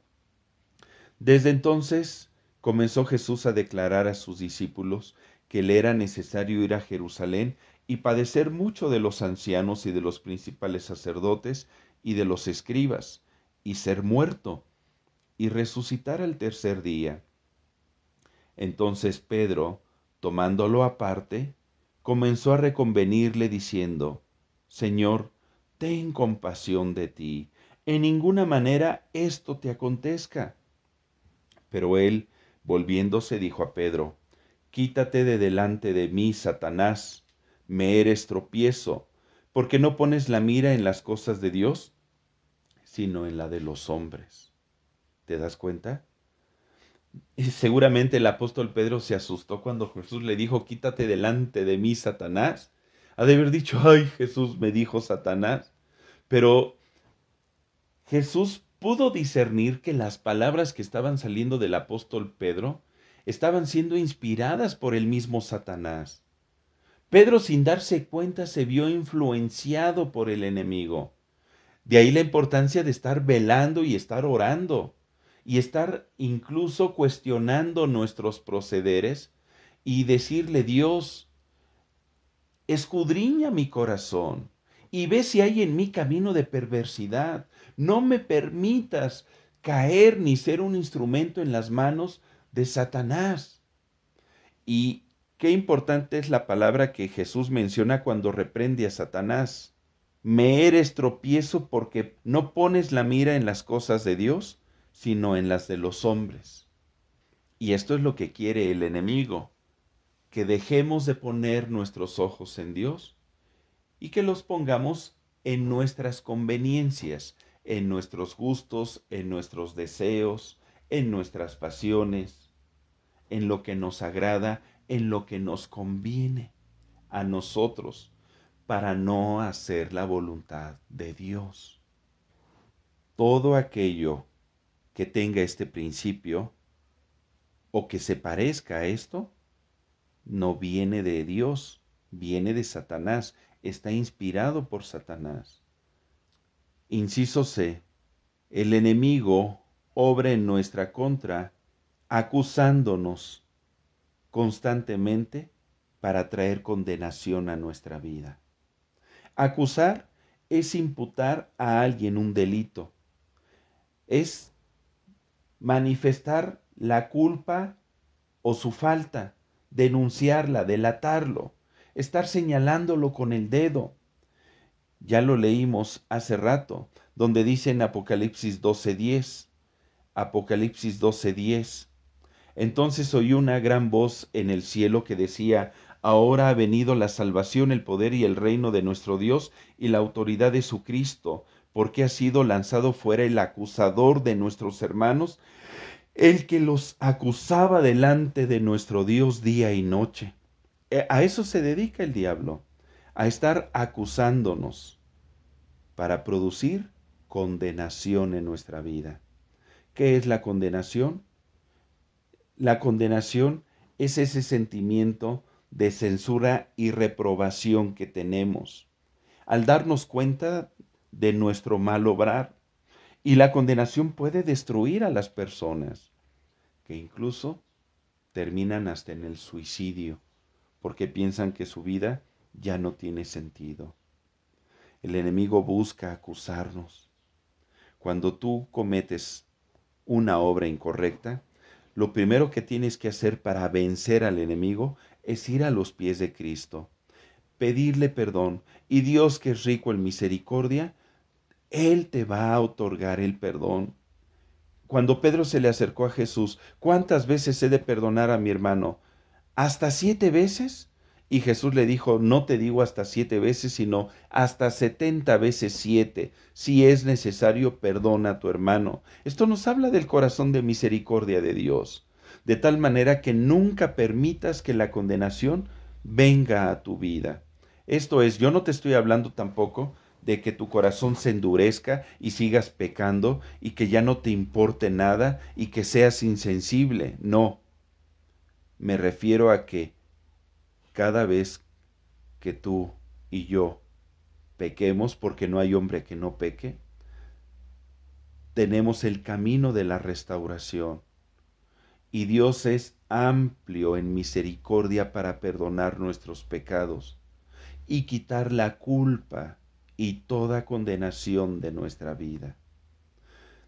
S1: Desde entonces comenzó Jesús a declarar a sus discípulos que le era necesario ir a Jerusalén y padecer mucho de los ancianos y de los principales sacerdotes y de los escribas, y ser muerto, y resucitar al tercer día. Entonces Pedro, tomándolo aparte, comenzó a reconvenirle diciendo, Señor, ten compasión de ti, en ninguna manera esto te acontezca. Pero él, volviéndose, dijo a Pedro, Quítate de delante de mí, Satanás, me eres tropiezo, porque no pones la mira en las cosas de Dios, sino en la de los hombres. ¿Te das cuenta? Y seguramente el apóstol Pedro se asustó cuando Jesús le dijo, quítate delante de mí, Satanás. Ha de haber dicho, ay, Jesús me dijo Satanás. Pero Jesús pudo discernir que las palabras que estaban saliendo del apóstol Pedro estaban siendo inspiradas por el mismo Satanás. Pedro sin darse cuenta se vio influenciado por el enemigo. De ahí la importancia de estar velando y estar orando y estar incluso cuestionando nuestros procederes y decirle Dios, escudriña mi corazón y ve si hay en mí camino de perversidad. No me permitas caer ni ser un instrumento en las manos de Satanás. Y qué importante es la palabra que Jesús menciona cuando reprende a Satanás. Me eres tropiezo porque no pones la mira en las cosas de Dios, sino en las de los hombres. Y esto es lo que quiere el enemigo, que dejemos de poner nuestros ojos en Dios y que los pongamos en nuestras conveniencias, en nuestros gustos, en nuestros deseos, en nuestras pasiones, en lo que nos agrada, en lo que nos conviene a nosotros, para no hacer la voluntad de Dios. Todo aquello que tenga este principio o que se parezca a esto, no viene de Dios, viene de Satanás, está inspirado por Satanás. Inciso C. El enemigo obre en nuestra contra, acusándonos constantemente para traer condenación a nuestra vida. Acusar es imputar a alguien un delito, es manifestar la culpa o su falta, denunciarla, delatarlo, estar señalándolo con el dedo. Ya lo leímos hace rato, donde dice en Apocalipsis 12:10, Apocalipsis 12:10. Entonces oí una gran voz en el cielo que decía, Ahora ha venido la salvación, el poder y el reino de nuestro Dios y la autoridad de su Cristo, porque ha sido lanzado fuera el acusador de nuestros hermanos, el que los acusaba delante de nuestro Dios día y noche. Eh, a eso se dedica el diablo, a estar acusándonos para producir condenación en nuestra vida. ¿Qué es la condenación? La condenación es ese sentimiento de censura y reprobación que tenemos al darnos cuenta de nuestro mal obrar. Y la condenación puede destruir a las personas, que incluso terminan hasta en el suicidio, porque piensan que su vida ya no tiene sentido. El enemigo busca acusarnos. Cuando tú cometes una obra incorrecta, lo primero que tienes que hacer para vencer al enemigo es ir a los pies de Cristo, pedirle perdón y Dios que es rico en misericordia, Él te va a otorgar el perdón. Cuando Pedro se le acercó a Jesús, ¿cuántas veces he de perdonar a mi hermano? ¿Hasta siete veces? Y Jesús le dijo, no te digo hasta siete veces, sino hasta setenta veces siete. Si es necesario, perdona a tu hermano. Esto nos habla del corazón de misericordia de Dios, de tal manera que nunca permitas que la condenación venga a tu vida. Esto es, yo no te estoy hablando tampoco de que tu corazón se endurezca y sigas pecando y que ya no te importe nada y que seas insensible. No. Me refiero a que cada vez que tú y yo pequemos, porque no hay hombre que no peque, tenemos el camino de la restauración. Y Dios es amplio en misericordia para perdonar nuestros pecados y quitar la culpa y toda condenación de nuestra vida.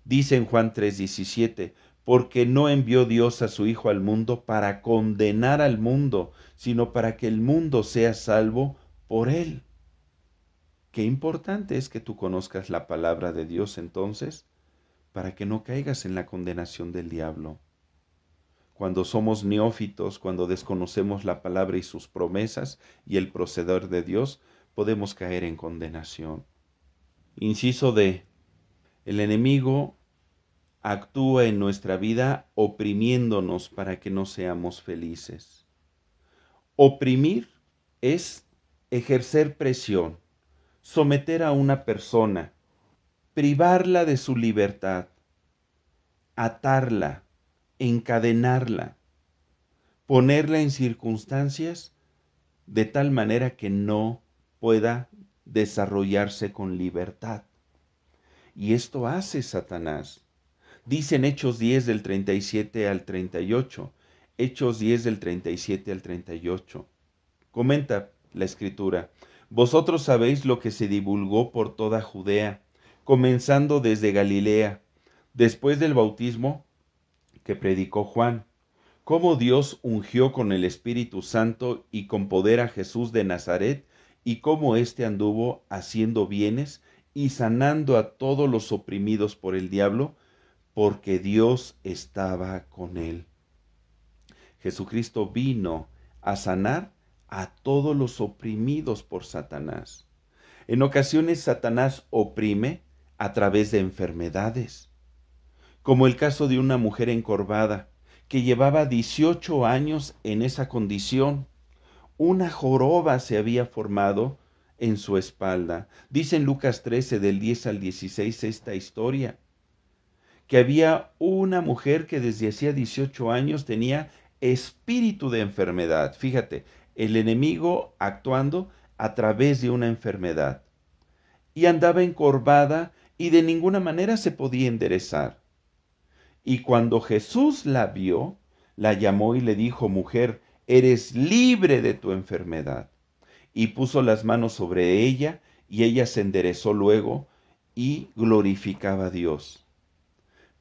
S1: Dice en Juan 3:17, porque no envió Dios a su Hijo al mundo para condenar al mundo, sino para que el mundo sea salvo por él. Qué importante es que tú conozcas la palabra de Dios entonces, para que no caigas en la condenación del diablo. Cuando somos neófitos, cuando desconocemos la palabra y sus promesas y el proceder de Dios, podemos caer en condenación. Inciso de, El enemigo actúa en nuestra vida oprimiéndonos para que no seamos felices. Oprimir es ejercer presión, someter a una persona, privarla de su libertad, atarla, encadenarla, ponerla en circunstancias de tal manera que no pueda desarrollarse con libertad. Y esto hace Satanás. Dicen Hechos 10 del 37 al 38. Hechos 10 del 37 al 38. Comenta la escritura. Vosotros sabéis lo que se divulgó por toda Judea, comenzando desde Galilea, después del bautismo que predicó Juan, cómo Dios ungió con el Espíritu Santo y con poder a Jesús de Nazaret, y cómo éste anduvo haciendo bienes y sanando a todos los oprimidos por el diablo, porque Dios estaba con él. Jesucristo vino a sanar a todos los oprimidos por Satanás. En ocasiones Satanás oprime a través de enfermedades, como el caso de una mujer encorvada que llevaba 18 años en esa condición. Una joroba se había formado en su espalda. Dice en Lucas 13 del 10 al 16 esta historia que había una mujer que desde hacía 18 años tenía espíritu de enfermedad. Fíjate, el enemigo actuando a través de una enfermedad. Y andaba encorvada y de ninguna manera se podía enderezar. Y cuando Jesús la vio, la llamó y le dijo, mujer, eres libre de tu enfermedad. Y puso las manos sobre ella, y ella se enderezó luego y glorificaba a Dios.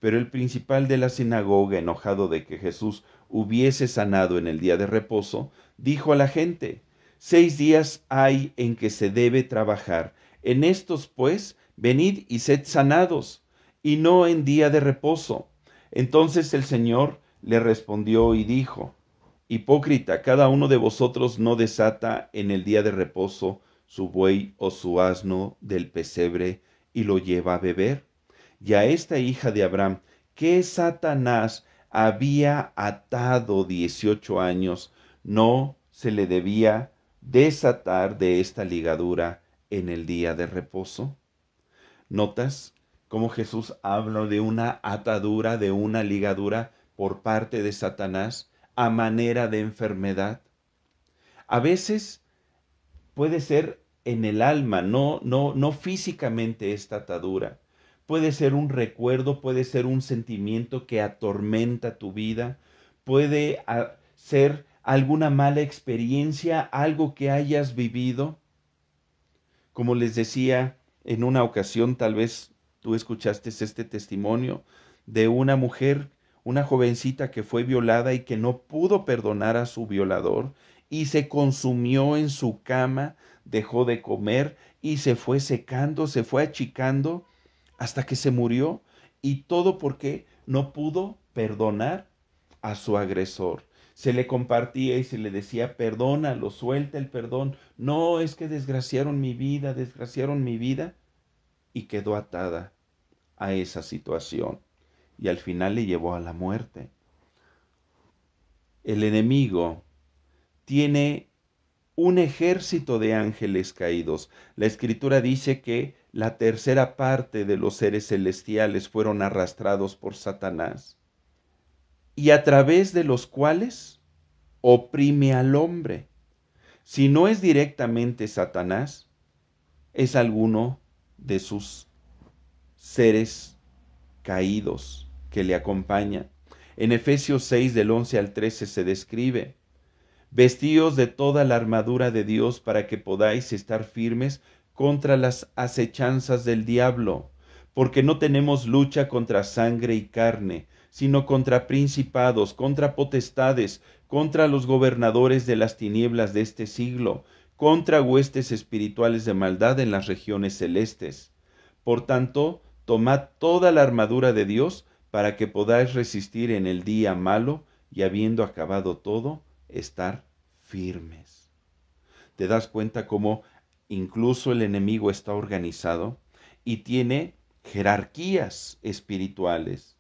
S1: Pero el principal de la sinagoga, enojado de que Jesús hubiese sanado en el día de reposo, dijo a la gente, Seis días hay en que se debe trabajar, en estos pues, venid y sed sanados, y no en día de reposo. Entonces el Señor le respondió y dijo, Hipócrita, cada uno de vosotros no desata en el día de reposo su buey o su asno del pesebre y lo lleva a beber y a esta hija de Abraham, que Satanás había atado 18 años, no se le debía desatar de esta ligadura en el día de reposo? ¿Notas cómo Jesús habla de una atadura, de una ligadura por parte de Satanás a manera de enfermedad? A veces puede ser en el alma, no, no, no físicamente esta atadura, Puede ser un recuerdo, puede ser un sentimiento que atormenta tu vida, puede ah, ser alguna mala experiencia, algo que hayas vivido. Como les decía en una ocasión, tal vez tú escuchaste este testimonio de una mujer, una jovencita que fue violada y que no pudo perdonar a su violador y se consumió en su cama, dejó de comer y se fue secando, se fue achicando hasta que se murió y todo porque no pudo perdonar a su agresor. Se le compartía y se le decía, perdónalo, suelta el perdón. No, es que desgraciaron mi vida, desgraciaron mi vida. Y quedó atada a esa situación. Y al final le llevó a la muerte. El enemigo tiene un ejército de ángeles caídos. La escritura dice que la tercera parte de los seres celestiales fueron arrastrados por Satanás, y a través de los cuales oprime al hombre. Si no es directamente Satanás, es alguno de sus seres caídos que le acompaña. En Efesios 6 del 11 al 13 se describe, vestíos de toda la armadura de Dios para que podáis estar firmes contra las acechanzas del diablo, porque no tenemos lucha contra sangre y carne, sino contra principados, contra potestades, contra los gobernadores de las tinieblas de este siglo, contra huestes espirituales de maldad en las regiones celestes. Por tanto, tomad toda la armadura de Dios para que podáis resistir en el día malo y habiendo acabado todo, estar firmes. ¿Te das cuenta cómo Incluso el enemigo está organizado y tiene jerarquías espirituales.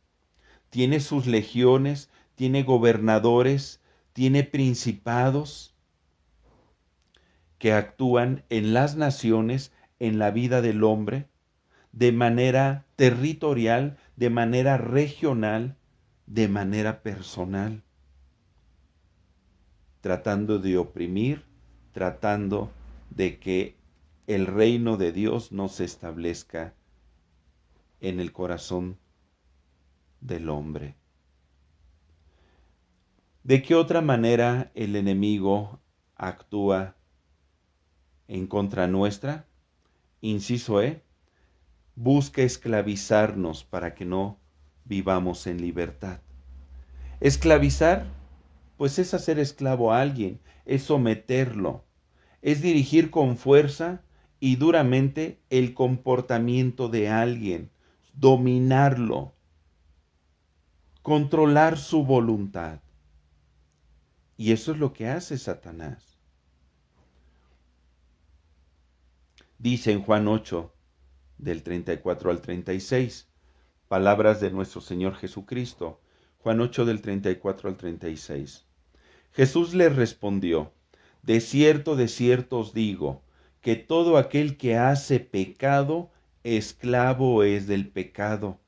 S1: Tiene sus legiones, tiene gobernadores, tiene principados que actúan en las naciones, en la vida del hombre, de manera territorial, de manera regional, de manera personal, tratando de oprimir, tratando de que el reino de Dios no se establezca en el corazón del hombre. ¿De qué otra manera el enemigo actúa en contra nuestra? Inciso E. Busca esclavizarnos para que no vivamos en libertad. Esclavizar, pues es hacer esclavo a alguien, es someterlo, es dirigir con fuerza y duramente el comportamiento de alguien, dominarlo, controlar su voluntad. Y eso es lo que hace Satanás. Dice en Juan 8, del 34 al 36, palabras de nuestro Señor Jesucristo. Juan 8 del 34 al 36. Jesús le respondió, De cierto, de cierto os digo, que todo aquel que hace pecado, esclavo es del pecado.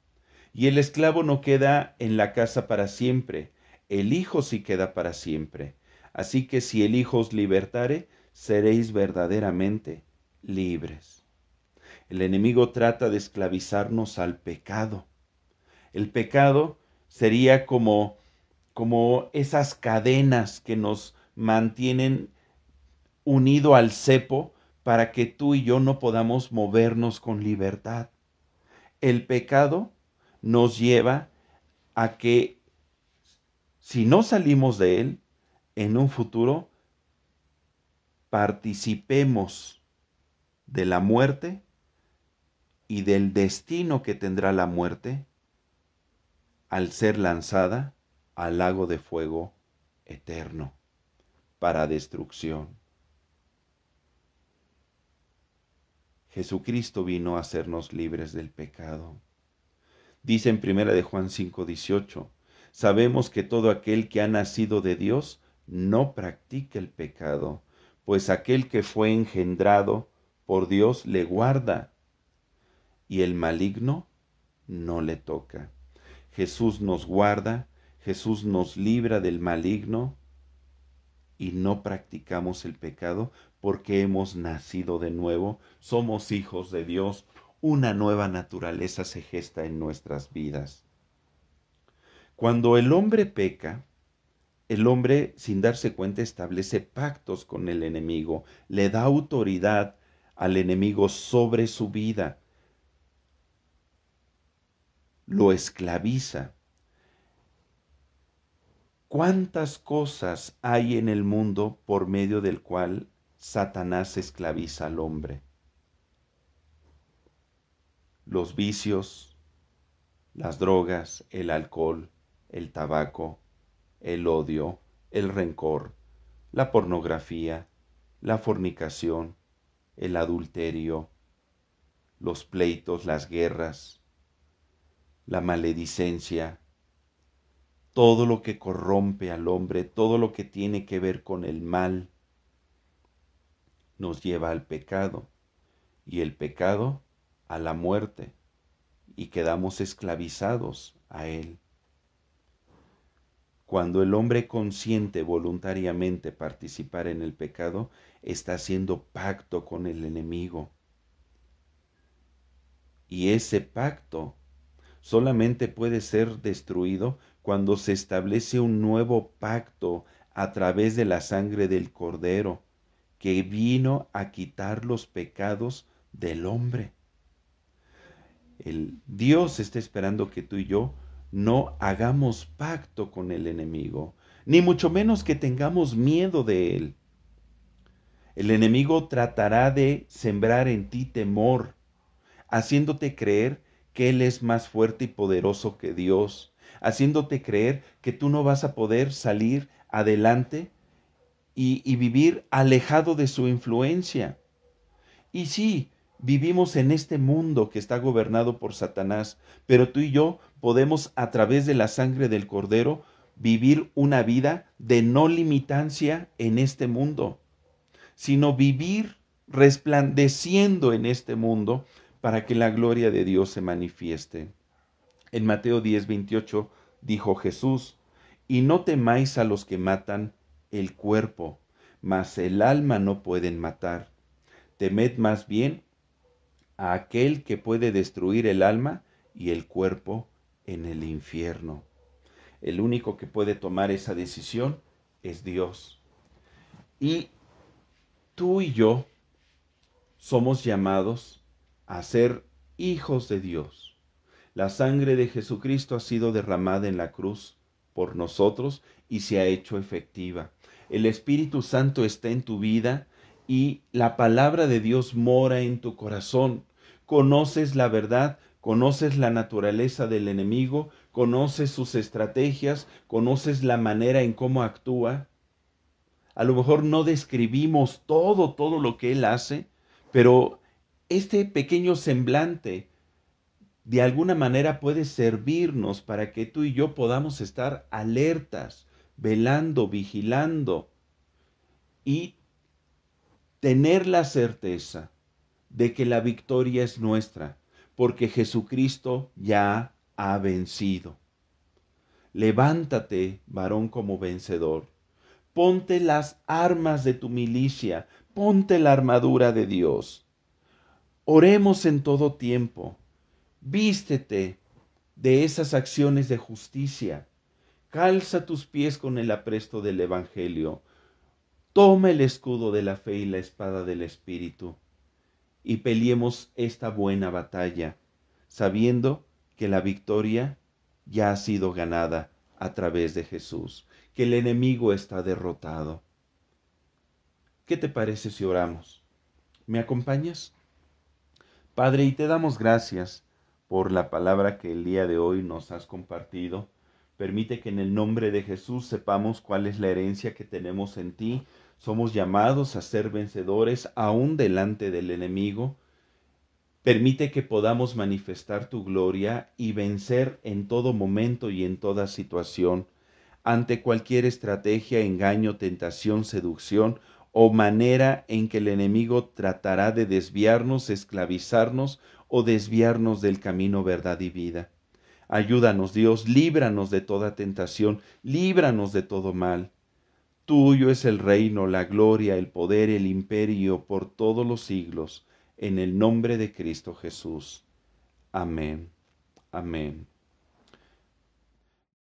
S1: Y el esclavo no queda en la casa para siempre, el Hijo sí queda para siempre. Así que si el Hijo os libertare, seréis verdaderamente libres. El enemigo trata de esclavizarnos al pecado. El pecado sería como como esas cadenas que nos mantienen unido al cepo para que tú y yo no podamos movernos con libertad. El pecado nos lleva a que si no salimos de él, en un futuro participemos de la muerte y del destino que tendrá la muerte al ser lanzada al lago de fuego eterno para destrucción. Jesucristo vino a hacernos libres del pecado. Dice en primera de Juan 5:18, sabemos que todo aquel que ha nacido de Dios no practica el pecado, pues aquel que fue engendrado por Dios le guarda y el maligno no le toca. Jesús nos guarda, Jesús nos libra del maligno y no practicamos el pecado porque hemos nacido de nuevo, somos hijos de Dios, una nueva naturaleza se gesta en nuestras vidas. Cuando el hombre peca, el hombre sin darse cuenta establece pactos con el enemigo, le da autoridad al enemigo sobre su vida, lo esclaviza. ¿Cuántas cosas hay en el mundo por medio del cual Satanás esclaviza al hombre. Los vicios, las drogas, el alcohol, el tabaco, el odio, el rencor, la pornografía, la fornicación, el adulterio, los pleitos, las guerras, la maledicencia, todo lo que corrompe al hombre, todo lo que tiene que ver con el mal, nos lleva al pecado y el pecado a la muerte y quedamos esclavizados a él. Cuando el hombre consiente voluntariamente participar en el pecado, está haciendo pacto con el enemigo. Y ese pacto solamente puede ser destruido cuando se establece un nuevo pacto a través de la sangre del cordero que vino a quitar los pecados del hombre. El Dios está esperando que tú y yo no hagamos pacto con el enemigo, ni mucho menos que tengamos miedo de él. El enemigo tratará de sembrar en ti temor, haciéndote creer que él es más fuerte y poderoso que Dios, haciéndote creer que tú no vas a poder salir adelante y, vivir alejado de su influencia. Y sí, vivimos en este mundo que está gobernado por Satanás, pero tú y yo podemos a través de la sangre del cordero vivir una vida de no limitancia en este mundo, sino vivir resplandeciendo en este mundo para que la gloria de Dios se manifieste. En Mateo 10:28 dijo Jesús, y no temáis a los que matan, el cuerpo, mas el alma no pueden matar. Temed más bien a aquel que puede destruir el alma y el cuerpo en el infierno. El único que puede tomar esa decisión es Dios. Y tú y yo somos llamados a ser hijos de Dios. La sangre de Jesucristo ha sido derramada en la cruz por nosotros y se ha hecho efectiva el Espíritu Santo está en tu vida y la palabra de Dios mora en tu corazón. Conoces la verdad, conoces la naturaleza del enemigo, conoces sus estrategias, conoces la manera en cómo actúa. A lo mejor no describimos todo, todo lo que él hace, pero este pequeño semblante de alguna manera puede servirnos para que tú y yo podamos estar alertas, velando, vigilando y tener la certeza de que la victoria es nuestra, porque Jesucristo ya ha vencido. Levántate, varón, como vencedor. Ponte las armas de tu milicia, ponte la armadura de Dios. Oremos en todo tiempo. Vístete de esas acciones de justicia, Calza tus pies con el apresto del Evangelio. Toma el escudo de la fe y la espada del Espíritu. Y peleemos esta buena batalla, sabiendo que la victoria ya ha sido ganada a través de Jesús, que el enemigo está derrotado. ¿Qué te parece si oramos? ¿Me acompañas? Padre, y te damos gracias por la palabra que el día de hoy nos has compartido Permite que en el nombre de Jesús sepamos cuál es la herencia que tenemos en ti. Somos llamados a ser vencedores aún delante del enemigo. Permite que podamos manifestar tu gloria y vencer en todo momento y en toda situación, ante cualquier estrategia, engaño, tentación, seducción o manera en que el enemigo tratará de desviarnos, esclavizarnos o desviarnos del camino verdad y vida. Ayúdanos Dios, líbranos de toda tentación, líbranos de todo mal. Tuyo es el reino, la gloria, el poder, el imperio por todos los siglos, en el nombre de Cristo Jesús. Amén. Amén.